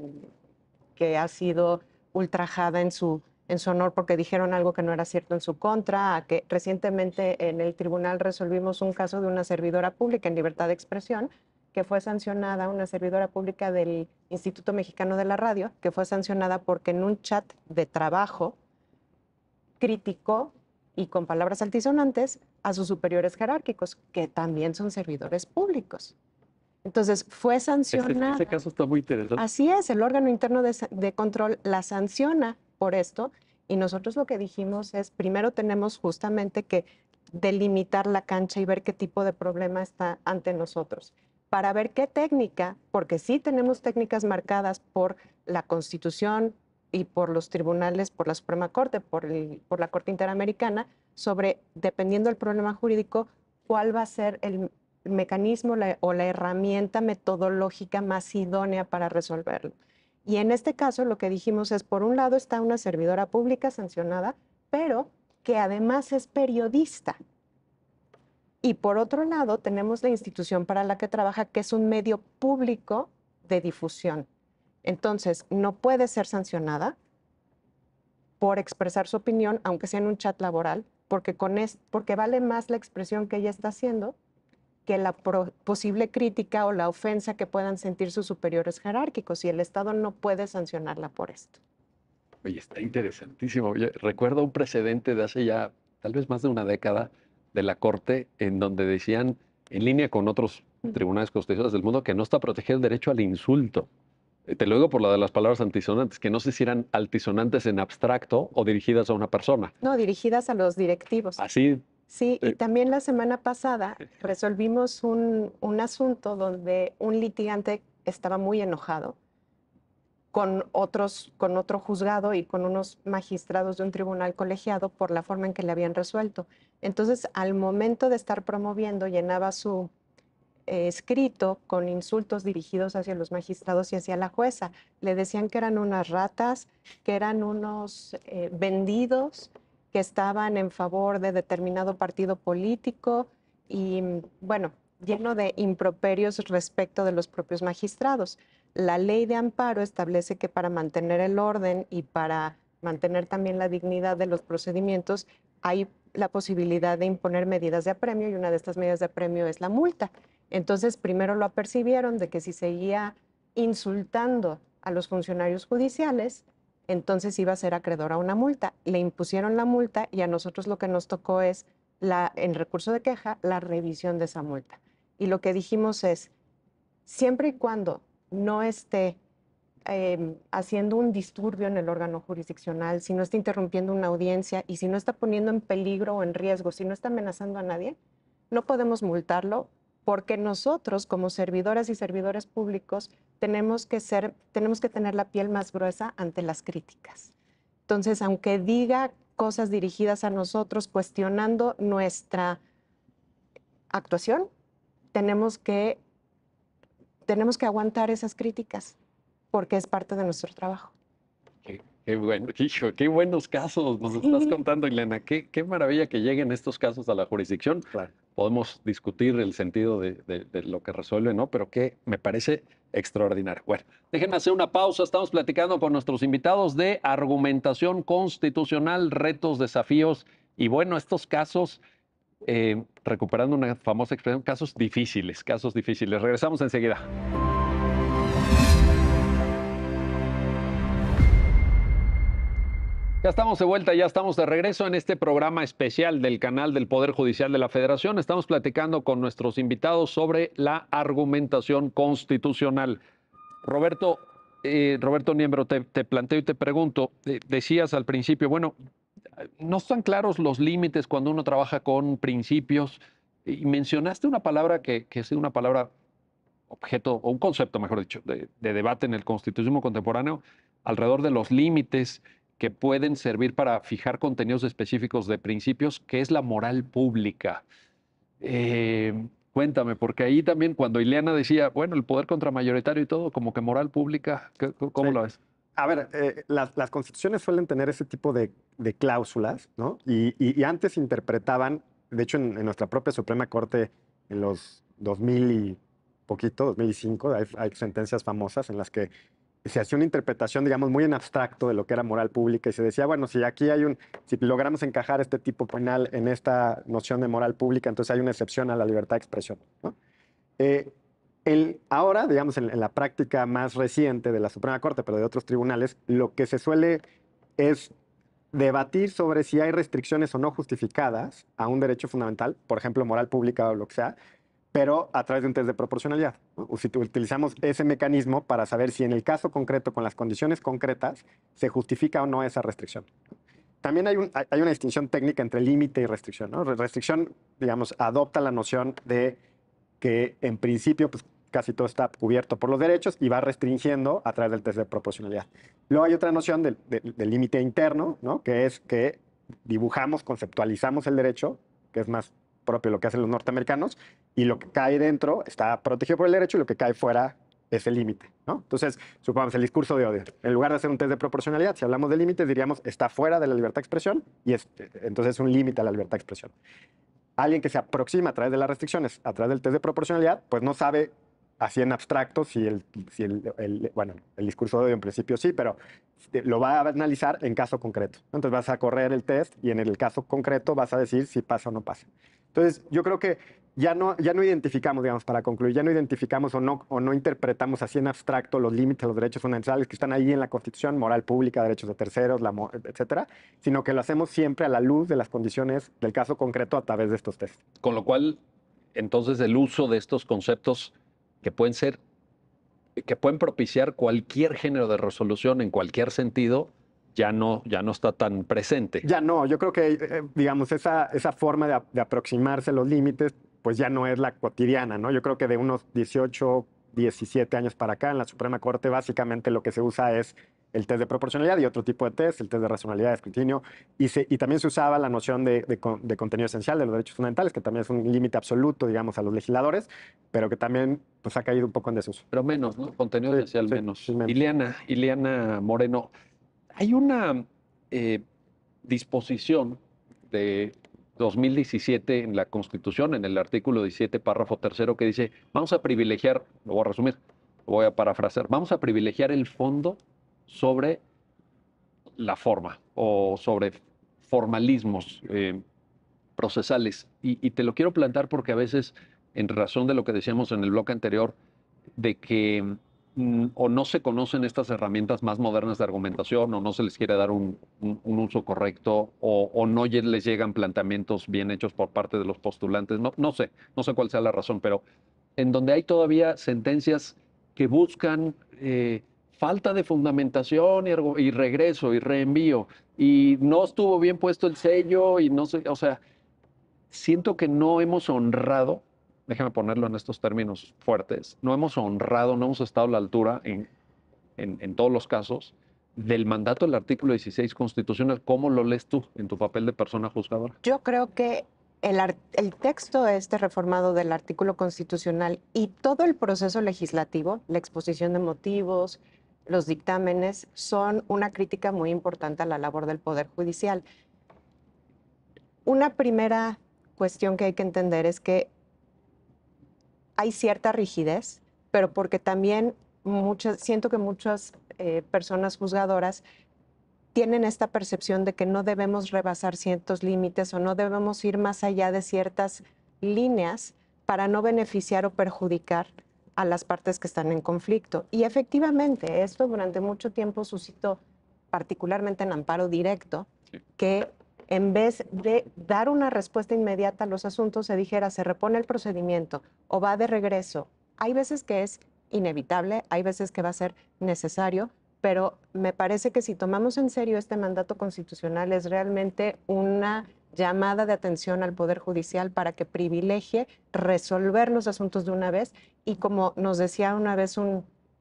que ha sido ultrajada en su, en su honor porque dijeron algo que no era cierto en su contra, a que recientemente en el tribunal resolvimos un caso de una servidora pública en libertad de expresión que fue sancionada, una servidora pública del Instituto Mexicano de la Radio, que fue sancionada porque en un chat de trabajo criticó y con palabras altisonantes a sus superiores jerárquicos, que también son servidores públicos. Entonces, fue sancionada. este caso está muy interesante. Así es, el órgano interno de control la sanciona por esto y nosotros lo que dijimos es, primero tenemos justamente que delimitar la cancha y ver qué tipo de problema está ante nosotros, para ver qué técnica, porque sí tenemos técnicas marcadas por la Constitución, y por los tribunales, por la Suprema Corte, por, la Corte Interamericana, sobre, dependiendo del problema jurídico, cuál va a ser el mecanismo o la herramienta metodológica más idónea para resolverlo. Y en este caso lo que dijimos es, por un lado está una servidora pública sancionada, pero que además es periodista. Y por otro lado tenemos la institución para la que trabaja, que es un medio público de difusión. Entonces, no puede ser sancionada por expresar su opinión, aunque sea en un chat laboral, porque, vale más la expresión que ella está haciendo que la posible crítica o la ofensa que puedan sentir sus superiores jerárquicos y el Estado no puede sancionarla por esto. Oye, está interesantísimo. recuerdo un precedente de hace ya tal vez más de una década de la Corte en donde decían, en línea con otros tribunales constitucionales del mundo, que no está protegido el derecho al insulto. Te lo digo por la de las palabras antisonantes, que no sé si eran altisonantes en abstracto o dirigidas a una persona. No, dirigidas a los directivos. Así. Ah, sí, y eh. también la semana pasada resolvimos un, un asunto donde un litigante estaba muy enojado con otros, con otro juzgado y con unos magistrados de un tribunal colegiado por la forma en que le habían resuelto. Entonces, al momento de estar promoviendo, llenaba su eh, escrito con insultos dirigidos hacia los magistrados y hacia la jueza. Le decían que eran unas ratas, que eran unos eh, vendidos, que estaban en favor de determinado partido político y, mm, bueno, lleno de improperios respecto de los propios magistrados. La ley de amparo establece que para mantener el orden y para mantener también la dignidad de los procedimientos hay la posibilidad de imponer medidas de apremio y una de estas medidas de apremio es la multa. Entonces, primero lo apercibieron de que si seguía insultando a los funcionarios judiciales, entonces iba a ser acreedor a una multa. Le impusieron la multa y a nosotros lo que nos tocó es, en recurso de queja, la revisión de esa multa. Y lo que dijimos es, siempre y cuando no esté em, haciendo un disturbio en el órgano jurisdiccional, si no está interrumpiendo una audiencia y si no está poniendo en peligro o en riesgo, si no está amenazando a nadie, no podemos multarlo porque nosotros como servidoras y servidores públicos tenemos que, ser, tenemos que tener la piel más gruesa ante las críticas. Entonces, aunque diga cosas dirigidas a nosotros cuestionando nuestra actuación, tenemos que, tenemos que aguantar esas críticas porque es parte de nuestro trabajo. Qué bueno, *laughs* qué buenos casos nos estás contando, Elena. Qué, qué maravilla que lleguen estos casos a la jurisdicción. Podemos discutir el sentido de, lo que resuelve, ¿no? Pero que me parece extraordinario. Bueno, déjenme hacer una pausa. Estamos platicando con nuestros invitados de argumentación constitucional, retos, desafíos. Y bueno, estos casos, eh, recuperando una famosa expresión, casos difíciles, casos difíciles. Regresamos enseguida. Ya estamos de vuelta, ya estamos de regreso en este programa especial del canal del Poder Judicial de la Federación. Estamos platicando con nuestros invitados sobre la argumentación constitucional. Roberto, eh, Roberto Niembro, te, planteo y te pregunto, decías al principio, bueno, no están claros los límites cuando uno trabaja con principios y mencionaste una palabra que, es una palabra objeto, o un concepto, mejor dicho, de, de debate en el constitucionalismo contemporáneo alrededor de los límites que pueden servir para fijar contenidos específicos de principios, que es la moral pública. Eh, cuéntame, porque ahí también cuando Ileana decía, bueno, el poder contramayoritario y todo, como que moral pública, ¿cómo lo ves? A ver, eh, las, las, constituciones suelen tener ese tipo de, de cláusulas, ¿no? Y, y, antes interpretaban, de hecho en, nuestra propia Suprema Corte, en los 2000 y poquito, 2005, hay sentencias famosas en las que se hacía una interpretación, digamos, muy en abstracto de lo que era moral pública y se decía, bueno, si aquí hay un, si logramos encajar este tipo penal en esta noción de moral pública, entonces hay una excepción a la libertad de expresión. Eh, el, ahora, digamos, en, la práctica más reciente de la Suprema Corte, pero de otros tribunales, lo que se suele es debatir sobre si hay restricciones o no justificadas a un derecho fundamental, por ejemplo, moral pública o lo que sea, pero a través de un test de proporcionalidad. Utilizamos ese mecanismo para saber si en el caso concreto, con las condiciones concretas, se justifica o no esa restricción. También hay, hay una distinción técnica entre límite y restricción. ¿no? Restricción, digamos, adopta la noción de que en principio pues, casi todo está cubierto por los derechos y va restringiendo a través del test de proporcionalidad. Luego hay otra noción del límite interno, ¿no? que es que dibujamos, conceptualizamos el derecho, que es más propio lo que hacen los norteamericanos y lo que cae dentro está protegido por el derecho y lo que cae fuera es el límite. ¿no? Entonces, supongamos el discurso de odio. En lugar de hacer un test de proporcionalidad, si hablamos de límites, diríamos está fuera de la libertad de expresión y entonces es un límite a la libertad de expresión. Alguien que se aproxima a través de las restricciones, a través del test de proporcionalidad, pues no sabe así en abstracto, si el, si el, bueno, el discurso de odio en principio sí, pero este, lo va a analizar en caso concreto. Entonces vas a correr el test y en el caso concreto vas a decir si pasa o no pasa. Entonces, yo creo que ya no, ya no identificamos, digamos, para concluir, ya no identificamos o no, o no interpretamos así en abstracto los límites de los derechos fundamentales que están ahí en la Constitución, moral pública, derechos de terceros, etcétera, sino que lo hacemos siempre a la luz de las condiciones del caso concreto a través de estos test. Con lo cual, entonces, el uso de estos conceptos que pueden ser, que pueden propiciar cualquier género de resolución en cualquier sentido, ya no, ya no está tan presente. Ya no, yo creo que, eh, digamos, esa, esa forma de, de aproximarse los límites, pues ya no es la cotidiana, ¿no? Yo creo que de unos 18, 17 años para acá, en la Suprema Corte básicamente lo que se usa es el test de proporcionalidad y otro tipo de test, el test de racionalidad, de escrutinio, y, y también se usaba la noción de, de, contenido esencial de los derechos fundamentales, que también es un límite absoluto, digamos, a los legisladores, pero que también pues, ha caído un poco en desuso. Pero menos, ¿no? Contenido esencial menos. Iliana Moreno, hay una eh, disposición de 2017 en la Constitución, en el artículo 17, párrafo tercero, que dice, vamos a privilegiar, lo voy a resumir, lo voy a parafrasear, vamos a privilegiar el fondo sobre la forma o sobre formalismos eh, procesales. Y, y te lo quiero plantar porque a veces, en razón de lo que decíamos en el bloque anterior, de que Mm, o no se conocen estas herramientas más modernas de argumentación o no se les quiere dar un, uso correcto o, no les llegan planteamientos bien hechos por parte de los postulantes. No, sé, no sé cuál sea la razón, pero en donde hay todavía sentencias que buscan eh, falta de fundamentación y, y, regreso y reenvío y no estuvo bien puesto el sello y no sé, o sea, siento que no hemos honrado déjame ponerlo en estos términos fuertes, no hemos honrado, no hemos estado a la altura en, todos los casos del mandato del artículo 16 constitucional. ¿Cómo lo lees tú en tu papel de persona juzgadora? Yo creo que el, el, texto este reformado del artículo constitucional y todo el proceso legislativo, la exposición de motivos, los dictámenes, son una crítica muy importante a la labor del Poder Judicial. Una primera cuestión que hay que entender es que hay cierta rigidez, pero porque también siento que muchas eh, personas juzgadoras tienen esta percepción de que no debemos rebasar ciertos límites o no debemos ir más allá de ciertas líneas para no beneficiar o perjudicar a las partes que están en conflicto. Y efectivamente, esto durante mucho tiempo suscitó, particularmente en amparo directo, que en vez de dar una respuesta inmediata a los asuntos, se dijera, se repone el procedimiento o va de regreso. Hay veces que es inevitable, hay veces que va a ser necesario, pero me parece que si tomamos en serio este mandato constitucional es realmente una llamada de atención al Poder Judicial para que privilegie resolver los asuntos de una vez y como nos decía una vez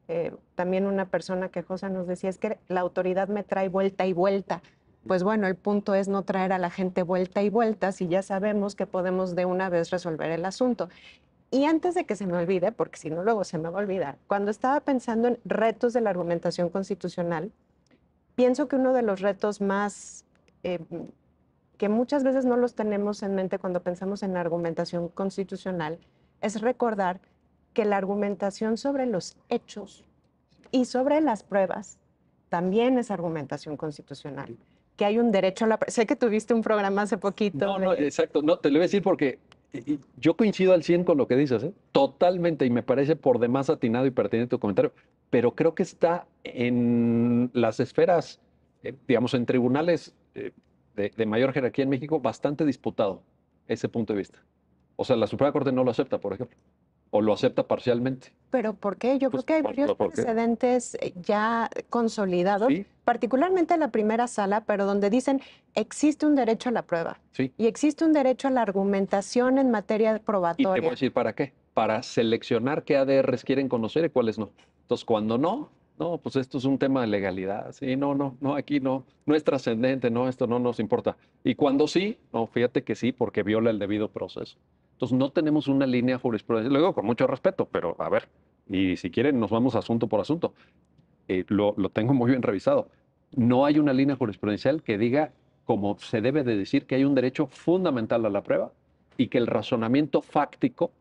eh, también una persona quejosa nos decía es que la autoridad me trae vuelta y vuelta pues bueno, el punto es no traer a la gente vuelta y vuelta si ya sabemos que podemos de una vez resolver el asunto. Y antes de que se me olvide, porque si no luego se me va a olvidar, cuando estaba pensando en retos de la argumentación constitucional, pienso que uno de los retos más, eh, que muchas veces no los tenemos en mente cuando pensamos en la argumentación constitucional, es recordar que la argumentación sobre los hechos y sobre las pruebas también es argumentación constitucional que hay un derecho a la... Sé que tuviste un programa hace poquito. No, no, exacto. No, te lo voy a decir porque yo coincido al 100 con lo que dices, ¿eh? totalmente, y me parece por demás atinado y pertinente tu comentario, pero creo que está en las esferas, eh, digamos, en tribunales eh, de, mayor jerarquía en México, bastante disputado ese punto de vista. O sea, la Suprema Corte no lo acepta, por ejemplo o lo acepta parcialmente. Pero ¿por qué? Yo pues, creo que hay varios precedentes eh, ya consolidados, particularmente en la primera sala, pero donde dicen existe un derecho a la prueba ¿Sí? y existe un derecho a la argumentación en materia probatoria. Y te voy a decir para qué, para seleccionar qué ADRs quieren conocer y cuáles no. Entonces, cuando no, no, pues esto es un tema de legalidad, sí, no, no, no, aquí no, no es trascendente, no, esto no nos importa. Y cuando sí, no, fíjate que sí, porque viola el debido proceso no tenemos una línea jurisprudencial. Lo digo con mucho respeto, pero a ver, y si quieren, nos vamos asunto por asunto. Eh, lo, lo tengo muy bien revisado. No hay una línea jurisprudencial que diga, como se debe de decir, que hay un derecho fundamental a la prueba y que el razonamiento fáctico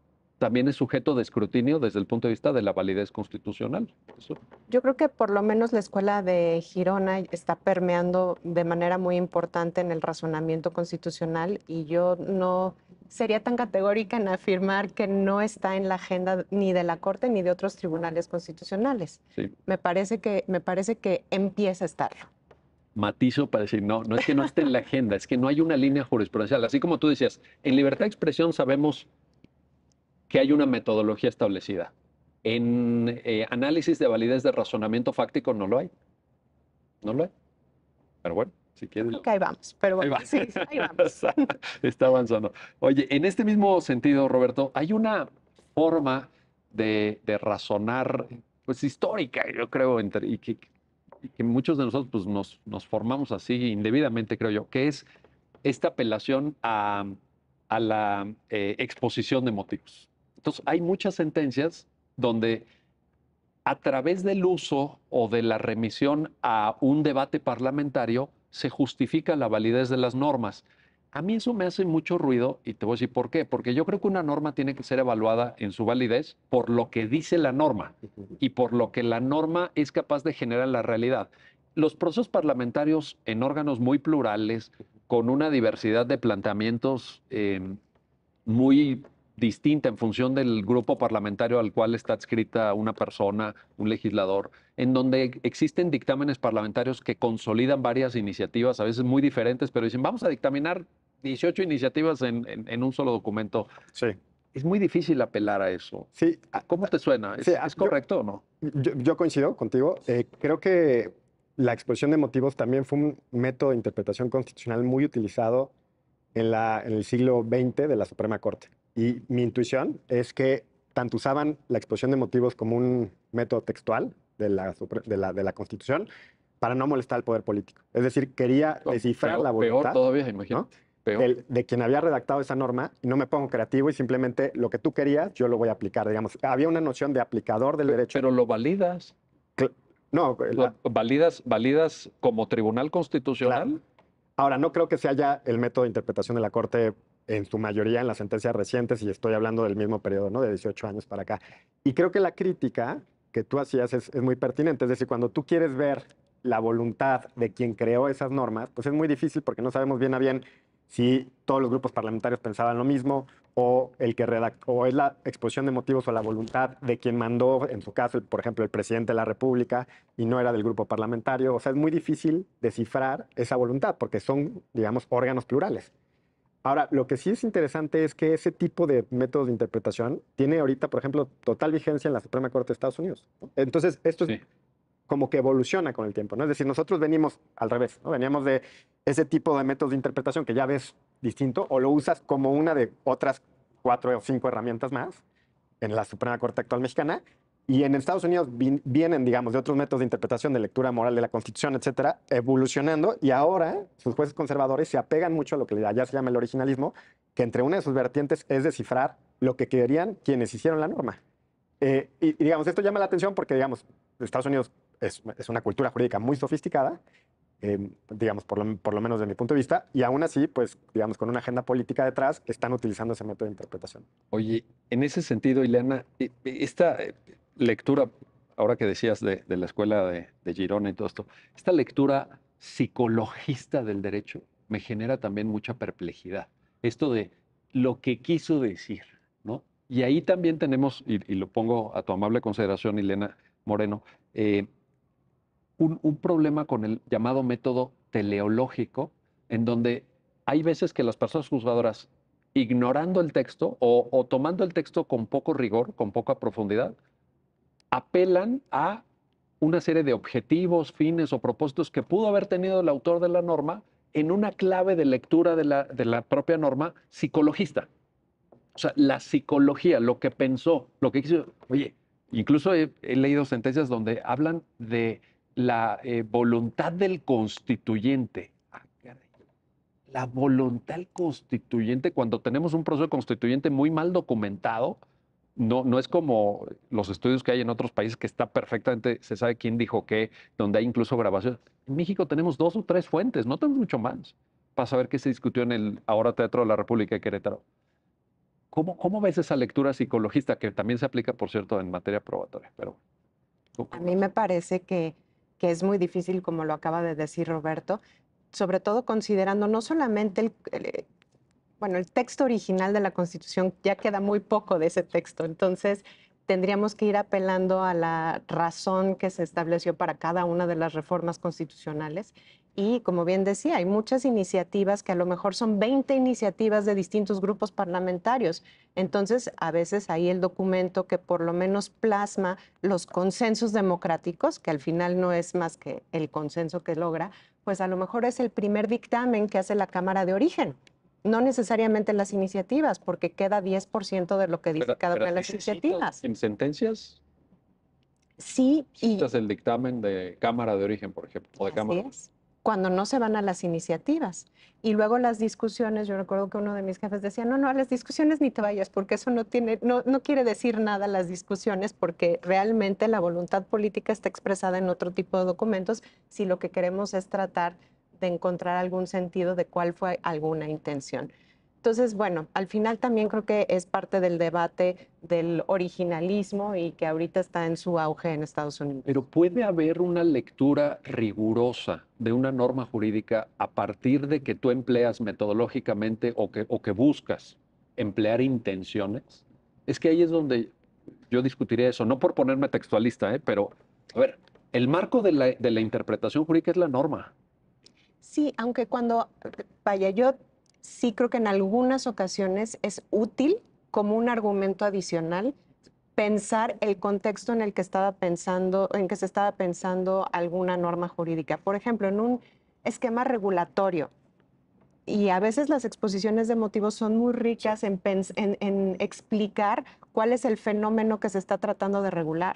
también es sujeto de escrutinio desde el punto de vista de la validez constitucional. Yo creo que por lo menos la escuela de Girona está permeando de manera muy importante en el razonamiento constitucional y yo no sería tan categórica en afirmar que no está en la agenda ni de la Corte ni de otros tribunales constitucionales. Me, parece que, me parece que empieza a estarlo matizo para decir, no, no es que no esté en la agenda, es que no hay una línea jurisprudencial. Así como tú decías, en libertad de expresión sabemos que hay una metodología establecida. En eh, análisis de validez de razonamiento fáctico no lo hay. No lo hay. Pero bueno, si quieren. ahí vamos, pero bueno, ahí sí, ahí vamos. *laughs* Está avanzando. Oye, en este mismo sentido, Roberto, hay una forma de, razonar, pues histórica, yo creo, y que, y que muchos de nosotros pues, nos, nos formamos así indebidamente, creo yo, que es esta apelación a, la eh, exposición de motivos. Entonces, hay muchas sentencias donde a través del uso o de la remisión a un debate parlamentario se justifica la validez de las normas. A mí eso me hace mucho ruido y te voy a decir por qué. Porque yo creo que una norma tiene que ser evaluada en su validez por lo que dice la norma y por lo que la norma es capaz de generar la realidad. Los procesos parlamentarios en órganos muy plurales, con una diversidad de planteamientos eh, muy distinta en función del grupo parlamentario al cual está adscrita una persona, un legislador, en donde existen dictámenes parlamentarios que consolidan varias iniciativas, a veces muy diferentes, pero dicen, vamos a dictaminar 18 iniciativas en, un solo documento. Sí. Es muy difícil apelar a eso. Sí. Ah, ¿Cómo te suena? ¿Es, ah, correcto o no? Yo, coincido contigo. Eh, creo que la exposición de motivos también fue un método de interpretación constitucional muy utilizado en, la, en el siglo XX de la Suprema Corte. Y mi intuición es que tanto usaban la exposición de motivos como un método textual de la, Constitución para no molestar al poder político. Es decir, quería descifrar la voluntad. todavía, de quien había redactado esa norma y no me pongo creativo y simplemente lo que tú querías yo lo voy a aplicar, digamos. Había una noción de aplicador del derecho. Pero lo validas. No, validas, validas como Tribunal Constitucional. Ahora, no creo que se haya el método de interpretación de la Corte en su mayoría en las sentencias recientes, y estoy hablando del mismo periodo, ¿no? De 18 años para acá. Y creo que la crítica que tú hacías es, muy pertinente, es decir, cuando tú quieres ver la voluntad de quien creó esas normas, pues es muy difícil porque no sabemos bien a bien si todos los grupos parlamentarios pensaban lo mismo o el que redactó, o es la exposición de motivos o la voluntad de quien mandó, en su caso, por ejemplo, el presidente de la República y no era del grupo parlamentario. O sea, es muy difícil descifrar esa voluntad porque son, digamos, órganos plurales. Ahora, lo que sí es interesante es que ese tipo de métodos de interpretación tiene ahorita, por ejemplo, total vigencia en la Suprema Corte de Estados Unidos. Entonces, esto es como que evoluciona con el tiempo, ¿no? Es decir, nosotros venimos al revés, ¿no? Veníamos de ese tipo de métodos de interpretación que ya ves distinto o lo usas como una de otras cuatro o cinco herramientas más en la Suprema Corte actual mexicana y en Estados Unidos vienen, digamos, de otros métodos de interpretación de lectura moral de la Constitución, etcétera, evolucionando y ahora sus jueces conservadores se apegan mucho a lo que allá se llama el originalismo, que entre una de sus vertientes es descifrar lo que querían quienes hicieron la norma. Eh, y, digamos, esto llama la atención porque, digamos, Estados Unidos es, una cultura jurídica muy sofisticada, em, digamos, por lo, por lo menos de mi punto de vista, y aún así, pues, digamos, con una agenda política detrás, están utilizando ese método de interpretación. Oye, en ese sentido, Ileana, e, e, esta eh, lectura, ahora que decías de, la escuela de, de, Girona y todo esto, esta lectura psicologista del derecho me genera también mucha perplejidad. Esto de lo que quiso decir, ¿no? Y ahí también tenemos, y, lo pongo a tu amable consideración, Elena Moreno, eh, un, un problema con el llamado método teleológico, en donde hay veces que las personas juzgadoras ignorando el texto o, tomando el texto con poco rigor, con poca profundidad, apelan a una serie de objetivos, fines o propósitos que pudo haber tenido el autor de la norma en una clave de lectura de la, de la propia norma psicologista. O sea, la psicología, lo que pensó, lo que hizo. Oye, incluso he, leído sentencias donde hablan de la eh, voluntad del constituyente. Ah, la voluntad del constituyente, cuando tenemos un proceso constituyente muy mal documentado, no, no es como los estudios que hay en otros países que está perfectamente, se sabe quién dijo qué, donde hay incluso grabaciones. En México tenemos dos o tres fuentes, no tenemos mucho más, para saber qué se discutió en el ahora Teatro de la República de Querétaro. ¿Cómo, cómo ves esa lectura psicologista que también se aplica, por cierto, en materia probatoria? Pero, A mí me parece que, que es muy difícil, como lo acaba de decir Roberto, sobre todo considerando no solamente el, bueno, el texto original de la Constitución ya queda muy poco de ese texto, entonces tendríamos que ir apelando a la razón que se estableció para cada una de las reformas constitucionales. Y como bien decía, hay muchas iniciativas que a lo mejor son 20 iniciativas de distintos grupos parlamentarios. Entonces, a veces hay el documento que por lo menos plasma los consensos democráticos, que al final no es más que el consenso que logra, pues a lo mejor es el primer dictamen que hace la Cámara de Origen no necesariamente las iniciativas, porque queda 10% de lo que dice cada una de las iniciativas. ¿En sentencias? Sí. ¿Y el dictamen de Cámara de Origen, por ejemplo? O de cuando no se van a las iniciativas. Y luego las discusiones, yo recuerdo que uno de mis jefes decía, no, no, a las discusiones ni te vayas, porque eso no, tiene, no, no quiere decir nada las discusiones, porque realmente la voluntad política está expresada en otro tipo de documentos, si lo que queremos es tratar de encontrar algún sentido de cuál fue alguna intención. Entonces, bueno, al final también creo que es parte del debate del originalismo y que ahorita está en su auge en Estados Unidos. Pero puede haber una lectura rigurosa de una norma jurídica a partir de que tú empleas metodológicamente o que, o que buscas emplear intenciones. Es que ahí es donde yo discutiría eso, no por ponerme textualista, ¿eh? pero a ver, el marco de la interpretación jurídica es la norma. Sí, aunque cuando, vaya, yo sí creo que en algunas ocasiones es útil como un argumento adicional pensar el contexto en el que estaba pensando, en que se estaba pensando alguna norma jurídica. Por ejemplo, en un esquema regulatorio. Y a veces las exposiciones de motivos son muy ricas en, en explicar cuál es el fenómeno que se está tratando de regular.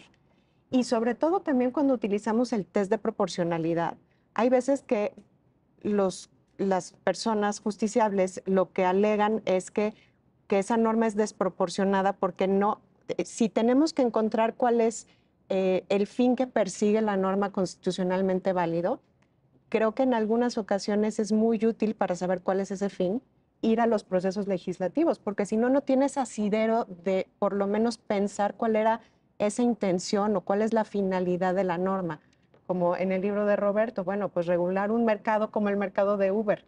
Y sobre todo también cuando utilizamos el test de proporcionalidad. Hay veces que las personas justiciables lo que alegan es que, esa norma es desproporcionada porque no, eh, si tenemos que encontrar cuál es eh, el fin que persigue la norma constitucionalmente válido, creo que en algunas ocasiones es muy útil para saber cuál es ese fin ir a los procesos legislativos, porque si no, no tienes asidero de por lo menos pensar cuál era esa intención o cuál es la finalidad de la norma como en el libro de Roberto, bueno, pues regular un mercado como el mercado de Uber.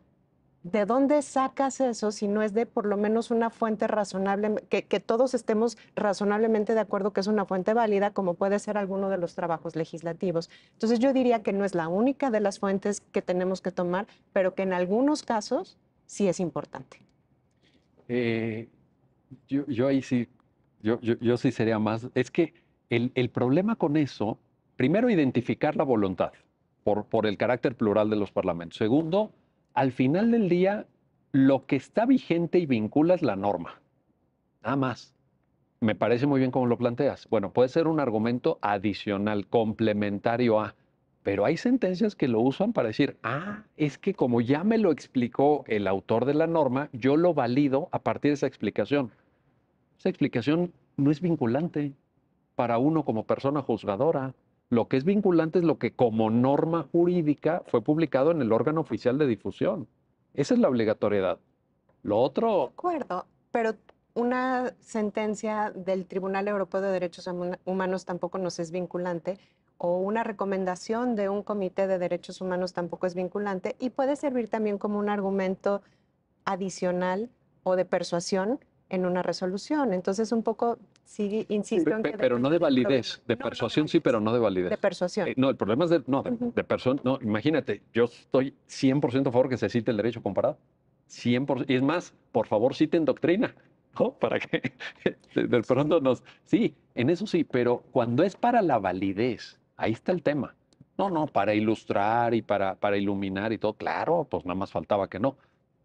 ¿De dónde sacas eso si no es de por lo menos una fuente razonable, que, todos estemos razonablemente de acuerdo que es una fuente válida, como puede ser alguno de los trabajos legislativos? Entonces yo diría que no es la única de las fuentes que tenemos que tomar, pero que en algunos casos sí es importante. Eh, yo, yo, ahí sí, yo, sí sería más, es que el, el problema con eso primero, identificar la voluntad por, por el carácter plural de los parlamentos. Segundo, al final del día, lo que está vigente y vincula es la norma. Nada más. Me parece muy bien como lo planteas. Bueno, puede ser un argumento adicional, complementario a, pero hay sentencias que lo usan para decir, ah, es que como ya me lo explicó el autor de la norma, yo lo valido a partir de esa explicación. Esa explicación no es vinculante para uno como persona juzgadora. Lo que es vinculante es lo que como norma jurídica fue publicado en el órgano oficial de difusión. Esa es la obligatoriedad. Lo otro... De acuerdo, pero una sentencia del Tribunal Europeo de Derechos Humanos tampoco nos es vinculante o una recomendación de un comité de derechos humanos tampoco es vinculante y puede servir también como un argumento adicional o de persuasión en una resolución. Entonces, un poco sí insisto en que pero no de validez de persuasión sí pero no de validez de persuasión eh, no el problema es de no de, no imagínate yo estoy 100% a favor que se cite el derecho comparado 100% y es más por favor en doctrina ¿no? para que *laughs* de pronto nos sí en eso sí pero cuando es para la validez ahí está el tema no no para ilustrar y para para iluminar y todo claro pues nada más faltaba que no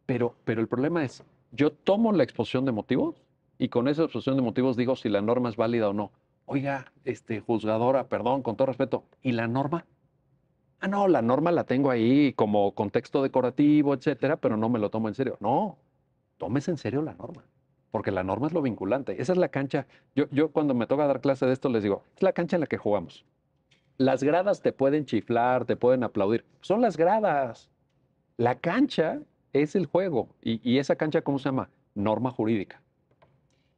pero pero el problema es yo tomo la exposición de motivos y con esa obsesión de motivos digo si la norma es válida o no. Oiga, este, juzgadora, perdón, con todo respeto, ¿y la norma? Ah, no, la norma la tengo ahí como contexto decorativo, etcétera, pero no me lo tomo en serio. No, tomes en serio la norma, porque la norma es lo vinculante. Esa es la cancha. Yo, yo cuando me toca dar clase de esto les digo, es la cancha en la que jugamos. Las gradas te pueden chiflar, te pueden aplaudir. Son las gradas. La cancha es el juego. y, y esa cancha, ¿cómo se llama? Norma jurídica.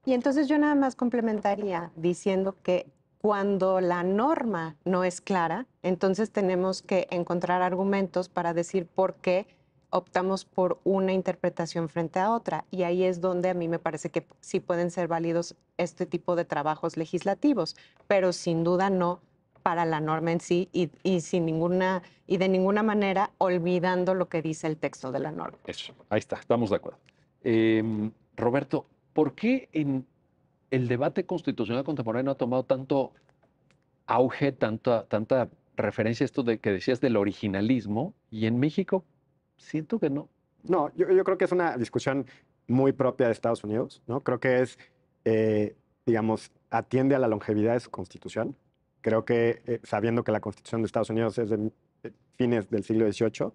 Y entonces yo nada más complementaría diciendo que cuando la norma no es clara, entonces tenemos que encontrar argumentos para decir por qué optamos por una interpretación frente a otra. Y ahí es donde a mí me parece que sí pueden ser válidos este tipo de trabajos legislativos, pero sin duda no para la norma en sí y, sin ninguna y de ninguna manera olvidando lo que dice el texto de la norma. Eso, ahí está, estamos de acuerdo. Em, Roberto, ¿por qué en el debate constitucional contemporáneo ha tomado tanto auge, tanta, referencia a esto de que decías del originalismo? Y en México siento que no. No, yo, creo que es una discusión muy propia de Estados Unidos, ¿no? Creo que es, eh, digamos, atiende a la longevidad de su constitución. Creo que, eh, sabiendo que la constitución de Estados Unidos es de eh, fines del siglo XVIII,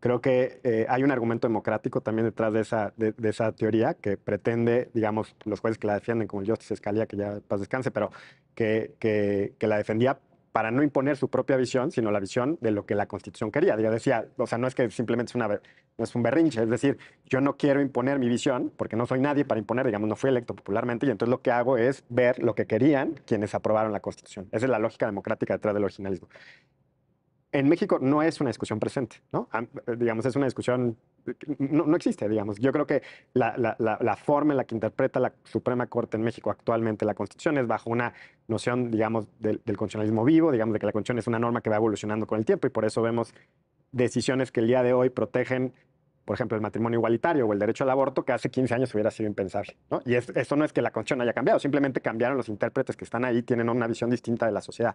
creo que eh, hay un argumento democrático también detrás de esa, de, esa teoría que pretende, digamos, los jueces que la defienden, como el Justice Scalia, que ya paz descanse, pero que, que, la defendía para no imponer su propia visión, sino la visión de lo que la Constitución quería. Yo decía, o sea, no es que simplemente es, una, es un berrinche, es decir, yo no quiero imponer mi visión porque no soy nadie para imponer, digamos, no fui electo popularmente y entonces lo que hago es ver lo que querían quienes aprobaron la Constitución. Esa es la lógica democrática detrás del originalismo en México no es una discusión presente, ¿no? Eh, digamos, es una discusión, no, no existe, digamos. Yo creo que la, forma en la que interpreta la Suprema Corte en México actualmente la Constitución es bajo una noción, digamos, del, del constitucionalismo vivo, digamos, de que la Constitución es una norma que va evolucionando con el tiempo y por eso vemos decisiones que el día de hoy protegen por ejemplo, el matrimonio igualitario o el derecho al aborto, que hace 15 años hubiera sido impensable. Y eso no es que la Constitución haya cambiado, simplemente cambiaron los intérpretes que están ahí, tienen una visión distinta de la sociedad.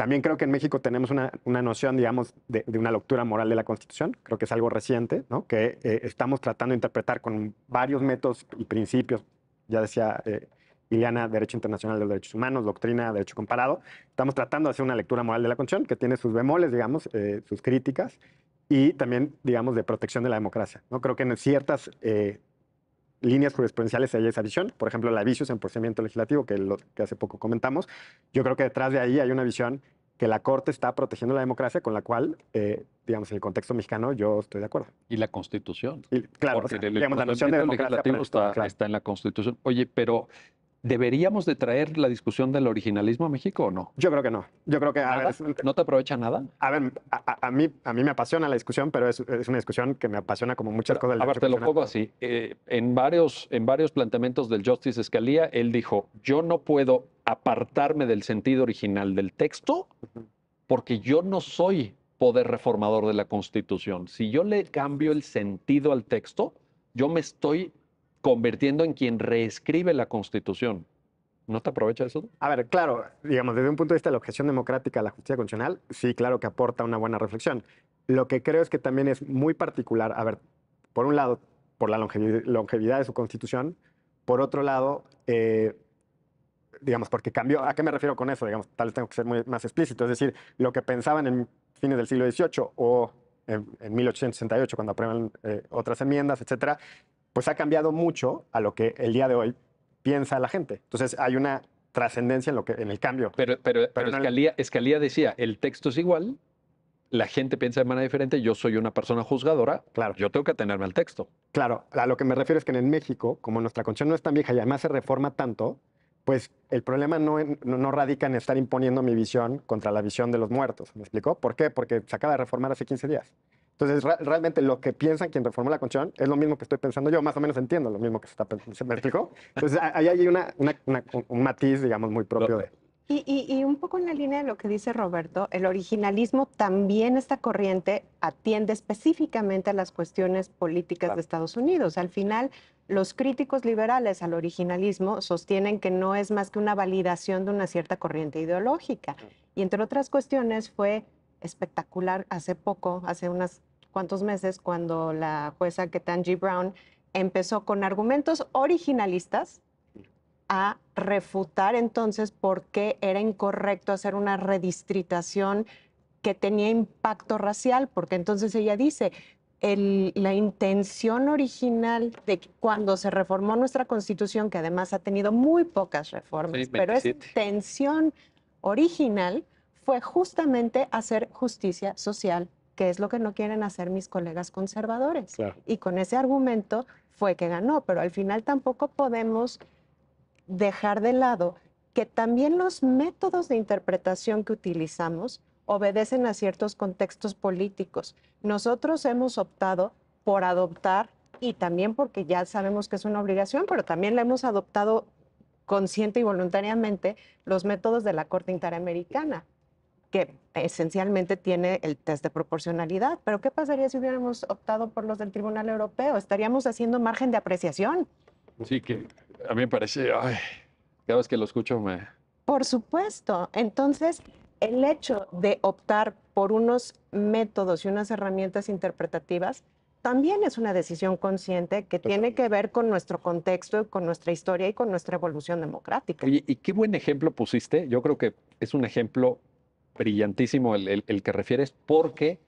También creo que en México tenemos una, una noción, digamos, de, una lectura moral de la Constitución. Creo que es algo reciente, ¿no? Que eh, estamos tratando de interpretar con varios métodos y principios. Ya decía eh, Iliana, Derecho Internacional de los Derechos Humanos, Doctrina, Derecho Comparado. Estamos tratando de hacer una lectura moral de la Constitución que tiene sus bemoles, digamos, eh, sus críticas y también, digamos, de protección de la democracia. ¿no? Creo que en ciertas eh, líneas jurisprudenciales hay esa visión. Por ejemplo, la vicios en procedimiento legislativo, que, que hace poco comentamos. Yo creo que detrás de ahí hay una visión que la Corte está protegiendo la democracia, con la cual, eh, digamos, en el contexto mexicano yo estoy de acuerdo. Y la Constitución. claro, la noción de democracia está, está en la Constitución. Oye, pero ¿Deberíamos de traer la discusión del originalismo a México o no? Yo creo que no. Yo creo que... A ver, ¿No te aprovecha nada? A ver, a, mí, a mí me apasiona la discusión, pero es, es una discusión que me apasiona como muchas cosas. del. a ver, te lo pongo así. Eh, en, varios, en varios planteamientos del Justice Scalia, él dijo, yo no puedo apartarme del sentido original del texto porque yo no soy poder reformador de la Constitución. Si yo le cambio el sentido al texto, yo me estoy convirtiendo en quien reescribe la Constitución. ¿No te aprovecha eso? A ver, claro, digamos, desde un punto de vista de la objeción democrática a la justicia constitucional, sí, claro que aporta una buena reflexión. Lo que creo es que también es muy particular, a ver, por un lado, por la longevidad, de su constitución, por otro lado, eh, digamos, porque cambió, ¿a qué me refiero con eso? Digamos, tal vez tengo que ser muy, más explícito, es decir, lo que pensaban en fines del siglo XVIII o en, 1868 cuando aprueban eh, otras enmiendas, etcétera, pues ha cambiado mucho a lo que el día de hoy piensa la gente. Entonces hay una trascendencia en, en el cambio. Pero, pero, pero, Escalía, decía, el texto es igual, la gente piensa de manera diferente, yo soy una persona juzgadora, claro. yo tengo que atenerme al texto. Claro, a lo que me refiero es que en México, como nuestra conciencia no es tan vieja y además se reforma tanto, pues el problema no, radica en estar imponiendo mi visión contra la visión de los muertos. ¿Me explicó? ¿Por qué? Porque se acaba de reformar hace 15 días. Entonces, realmente lo que piensan quien reformó la Constitución es lo mismo que estoy pensando yo, más o menos entiendo lo mismo que se está pensando. ¿Me explicó. Entonces, ahí hay una, una, un matiz, digamos, muy propio de... Y, un poco en la línea de lo que dice Roberto, el originalismo también, esta corriente, atiende específicamente a las cuestiones políticas de Estados Unidos. Al final, los críticos liberales al originalismo sostienen que no es más que una validación de una cierta corriente ideológica. Mm. Y entre otras cuestiones fue espectacular hace poco, hace unas ¿Cuántos meses cuando la jueza Ketanji Brown empezó con argumentos originalistas a refutar entonces por qué era incorrecto hacer una redistritación que tenía impacto racial, porque entonces ella dice, la intención original de cuando se reformó nuestra constitución, que además ha tenido muy pocas reformas, pero esa intención original fue justamente hacer justicia social que es lo que no quieren hacer mis colegas conservadores. Y con ese argumento fue que ganó, pero al final tampoco podemos dejar de lado que también los métodos de interpretación que utilizamos obedecen a ciertos contextos políticos. Nosotros hemos optado por adoptar, y también porque ya sabemos que es una obligación, pero también la hemos adoptado consciente y voluntariamente, los métodos de la Corte Interamericana que esencialmente tiene el test de proporcionalidad. Pero ¿qué pasaría si hubiéramos optado por los del Tribunal Europeo? Estaríamos haciendo margen de apreciación. Sí, que a mí me parece, ay, cada vez que lo escucho me... Por supuesto. Entonces, el hecho de optar por unos métodos y unas herramientas interpretativas también es una decisión consciente que tiene que ver con nuestro contexto, con nuestra historia y con nuestra evolución democrática. Oye, y qué buen ejemplo pusiste. Yo creo que es un ejemplo brillantísimo el, que refieres, porque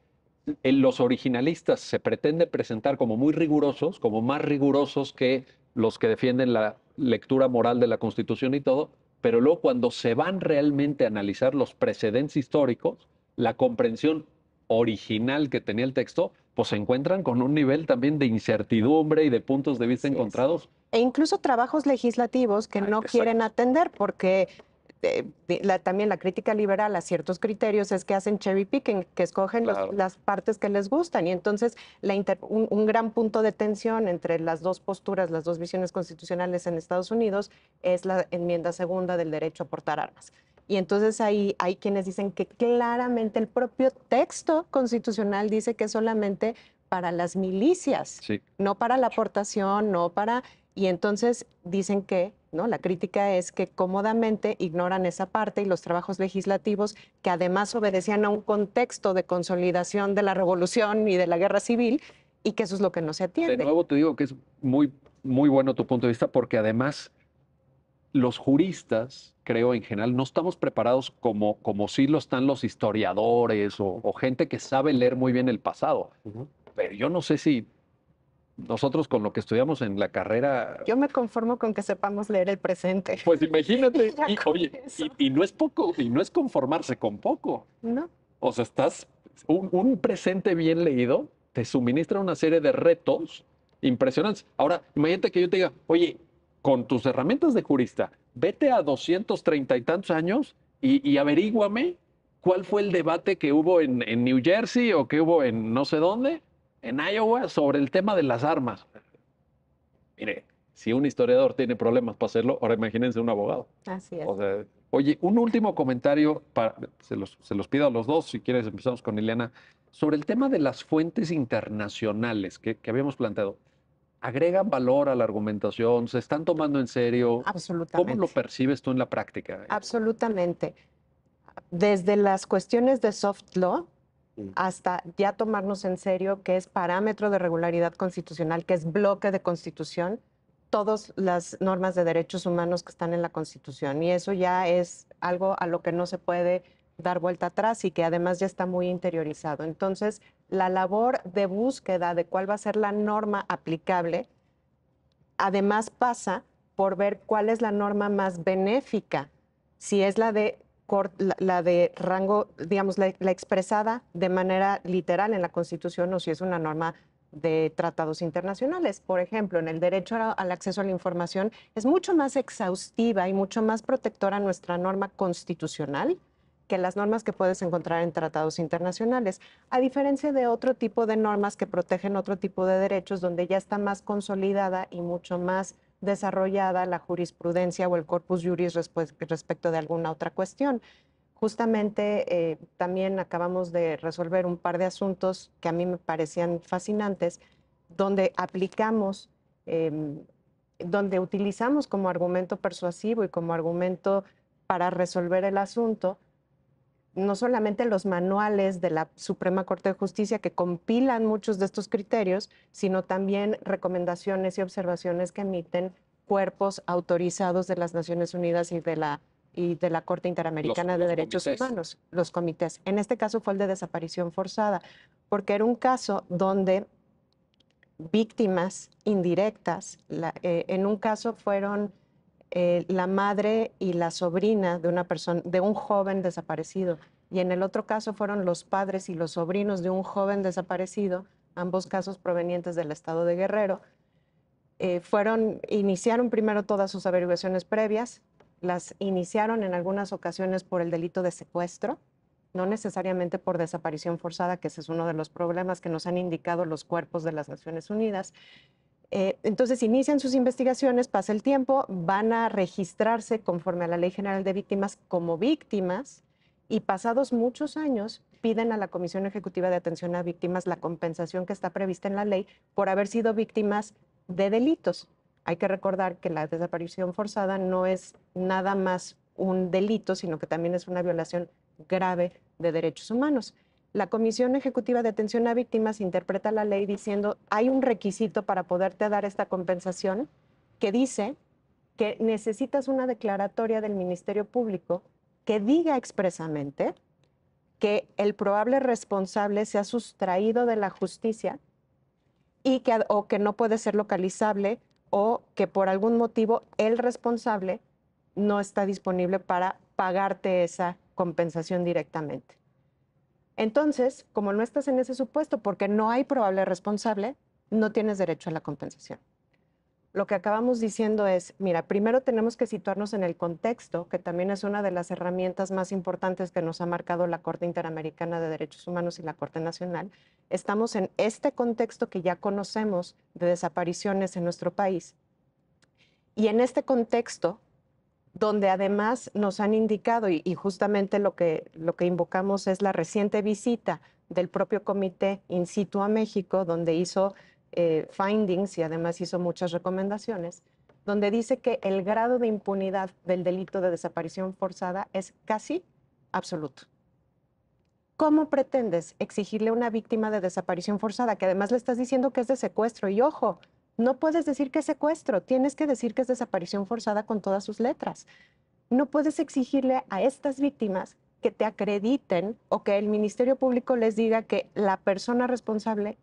los originalistas se pretende presentar como muy rigurosos, como más rigurosos que los que defienden la lectura moral de la Constitución y todo, pero luego cuando se van realmente a analizar los precedentes históricos, la comprensión original que tenía el texto, pues se encuentran con un nivel también de incertidumbre y de puntos de vista encontrados. E incluso trabajos legislativos que ah, no quieren atender porque eh, también la crítica liberal a ciertos criterios es que hacen cherry picking, que escogen las partes que les gustan. Y entonces un, gran punto de tensión entre las dos posturas, las dos visiones constitucionales en Estados Unidos, es la enmienda segunda del derecho a portar armas. Y entonces ahí hay quienes dicen que claramente el propio texto constitucional dice que solamente para las milicias, no para la aportación, no para... Y entonces dicen que la crítica es que cómodamente ignoran esa parte y los trabajos legislativos que además obedecían a un contexto de consolidación de la revolución y de la guerra civil y que eso es lo que no se atiende. De nuevo te digo que es muy, muy bueno tu punto de vista porque además los juristas, creo en general, no estamos preparados como, como sí lo están los historiadores o, gente que sabe leer muy bien el pasado. Pero yo no sé si nosotros con lo que estudiamos en la carrera. Yo me conformo con que sepamos leer el presente. Pues imagínate, *laughs* y, no es poco, y no es conformarse con poco. No. O sea, estás. Un, presente bien leído te suministra una serie de retos impresionantes. Ahora, imagínate que yo te diga, oye, con tus herramientas de jurista, vete a 230 y tantos años y, y averíguame cuál fue el debate que hubo en New Jersey o que hubo en no sé dónde en Iowa sobre el tema de las armas. Mire, si un historiador tiene problemas para hacerlo, ahora imagínense un abogado. Así es. oye, un último comentario, para, se, los, pido a los dos, si quieres empezamos con Ileana, sobre el tema de las fuentes internacionales que, que habíamos planteado. ¿Agregan valor a la argumentación? ¿Se están tomando en serio? Absolutamente. ¿Cómo lo percibes tú en la práctica? Absolutamente. Desde las cuestiones de soft law, hasta ya tomarnos en serio que es parámetro de regularidad constitucional, que es bloque de constitución, todas las normas de derechos humanos que están en la constitución. Y eso ya es algo a lo que no se puede dar vuelta atrás y que además ya está muy interiorizado. Entonces, la labor de búsqueda de cuál va a ser la norma aplicable, además pasa por ver cuál es la norma más benéfica, si es la de la, de rango, digamos, la, expresada de manera literal en la Constitución o si es una norma de tratados internacionales. Por ejemplo, en el derecho al acceso a la información es mucho más exhaustiva y mucho más protectora nuestra norma constitucional que las normas que puedes encontrar en tratados internacionales, a diferencia de otro tipo de normas que protegen otro tipo de derechos donde ya está más consolidada y mucho más desarrollada la jurisprudencia o el corpus juris respecto de alguna otra cuestión. Justamente eh, también acabamos de resolver un par de asuntos que a mí me parecían fascinantes, donde aplicamos, em, donde utilizamos como argumento persuasivo y como argumento para resolver el asunto no solamente los manuales de la Suprema Corte de Justicia que compilan muchos de estos criterios, sino también recomendaciones y observaciones que emiten cuerpos autorizados de las Naciones Unidas y de la, y de la Corte Interamericana de Derechos Humanos, los comités. En este caso fue el de desaparición forzada, porque era un caso donde víctimas indirectas, eh, en un caso fueron eh, la madre y la sobrina de una persona, de un joven desaparecido. Y en el otro caso fueron los padres y los sobrinos de un joven desaparecido, ambos casos provenientes del estado de Guerrero. Eh, fueron, iniciaron primero todas sus averiguaciones previas, las iniciaron en algunas ocasiones por el delito de secuestro, no necesariamente por desaparición forzada, que ese es uno de los problemas que nos han indicado los cuerpos de las Naciones Unidas. Eh, entonces inician sus investigaciones, pasa el tiempo, van a registrarse conforme a la Ley General de Víctimas como víctimas y pasados muchos años piden a la Comisión Ejecutiva de Atención a Víctimas la compensación que está prevista en la ley por haber sido víctimas de delitos. Hay que recordar que la desaparición forzada no es nada más un delito, sino que también es una violación grave de derechos humanos la Comisión Ejecutiva de Atención a Víctimas interpreta la ley diciendo hay un requisito para poderte dar esta compensación que dice que necesitas una declaratoria del Ministerio Público que diga expresamente que el probable responsable se ha sustraído de la justicia y o que no puede ser localizable o que por algún motivo el responsable no está disponible para pagarte esa compensación directamente. Entonces, como no estás en ese supuesto porque no hay probable responsable, no tienes derecho a la compensación. Lo que acabamos diciendo es, mira, primero tenemos que situarnos en el contexto, que también es una de las herramientas más importantes que nos ha marcado la Corte Interamericana de Derechos Humanos y la Corte Nacional. Estamos en este contexto que ya conocemos de desapariciones en nuestro país. Y en este contexto donde además nos han indicado, y, justamente lo que, invocamos es la reciente visita del propio comité in situ a México, donde hizo eh, findings y además hizo muchas recomendaciones, donde dice que el grado de impunidad del delito de desaparición forzada es casi absoluto. ¿Cómo pretendes exigirle a una víctima de desaparición forzada, que además le estás diciendo que es de secuestro? Y ojo, no puedes decir que es secuestro, tienes que decir que es desaparición forzada con todas sus letras. No puedes exigirle a estas víctimas que te acrediten o que el Ministerio Público les diga que la persona responsable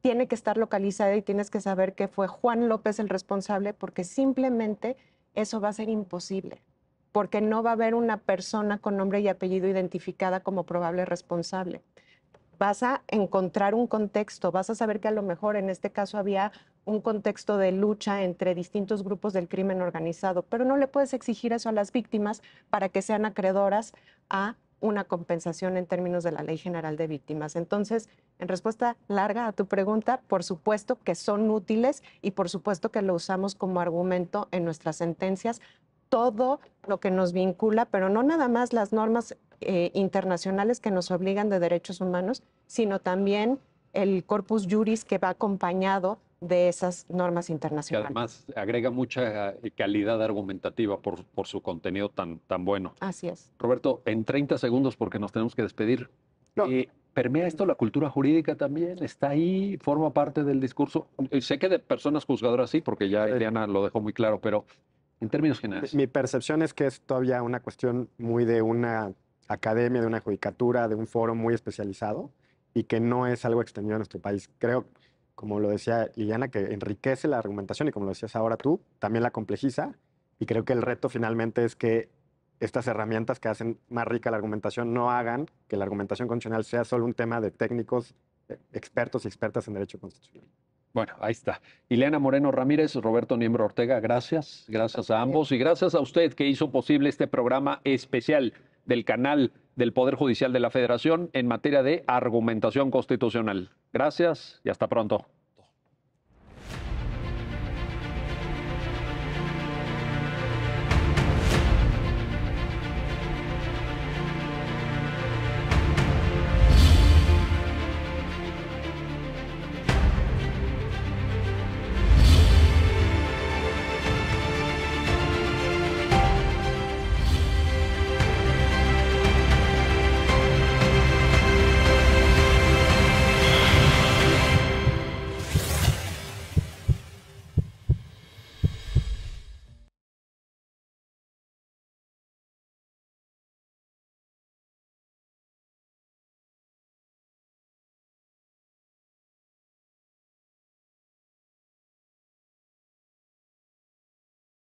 tiene que estar localizada y tienes que saber que fue Juan López el responsable porque simplemente eso va a ser imposible, porque no va a haber una persona con nombre y apellido identificada como probable responsable. Vas a encontrar un contexto, vas a saber que a lo mejor en este caso había un contexto de lucha entre distintos grupos del crimen organizado, pero no le puedes exigir eso a las víctimas para que sean acreedoras a una compensación en términos de la Ley General de Víctimas. Entonces, en respuesta larga a tu pregunta, por supuesto que son útiles y por supuesto que lo usamos como argumento en nuestras sentencias, todo lo que nos vincula, pero no nada más las normas eh, internacionales que nos obligan de derechos humanos, sino también el corpus juris que va acompañado de esas normas internacionales. además agrega mucha eh, calidad argumentativa por, por su contenido tan, tan bueno. Así es. Roberto, en 30 segundos, porque nos tenemos que despedir. Eh, ¿Permea esto la cultura jurídica también? ¿Está ahí? ¿Forma parte del discurso? Eh, sé que de personas juzgadoras sí, porque ya Eliana lo dejó muy claro, pero en términos generales. Mi percepción es que es todavía una cuestión muy de una academia, de una judicatura, de un foro muy especializado y que no es algo extendido a nuestro país. Creo como lo decía Liliana, que enriquece la argumentación y como lo decías ahora tú, también la complejiza. Y creo que el reto finalmente es que estas herramientas que hacen más rica la argumentación no hagan que la argumentación constitucional sea solo un tema de técnicos, eh, expertos y expertas en derecho constitucional. Bueno, ahí está. Ileana Moreno Ramírez, Roberto Niembro Ortega, gracias. Gracias a ambos y gracias a usted que hizo posible este programa especial del canal del Poder Judicial de la Federación en materia de argumentación constitucional. Gracias y hasta pronto.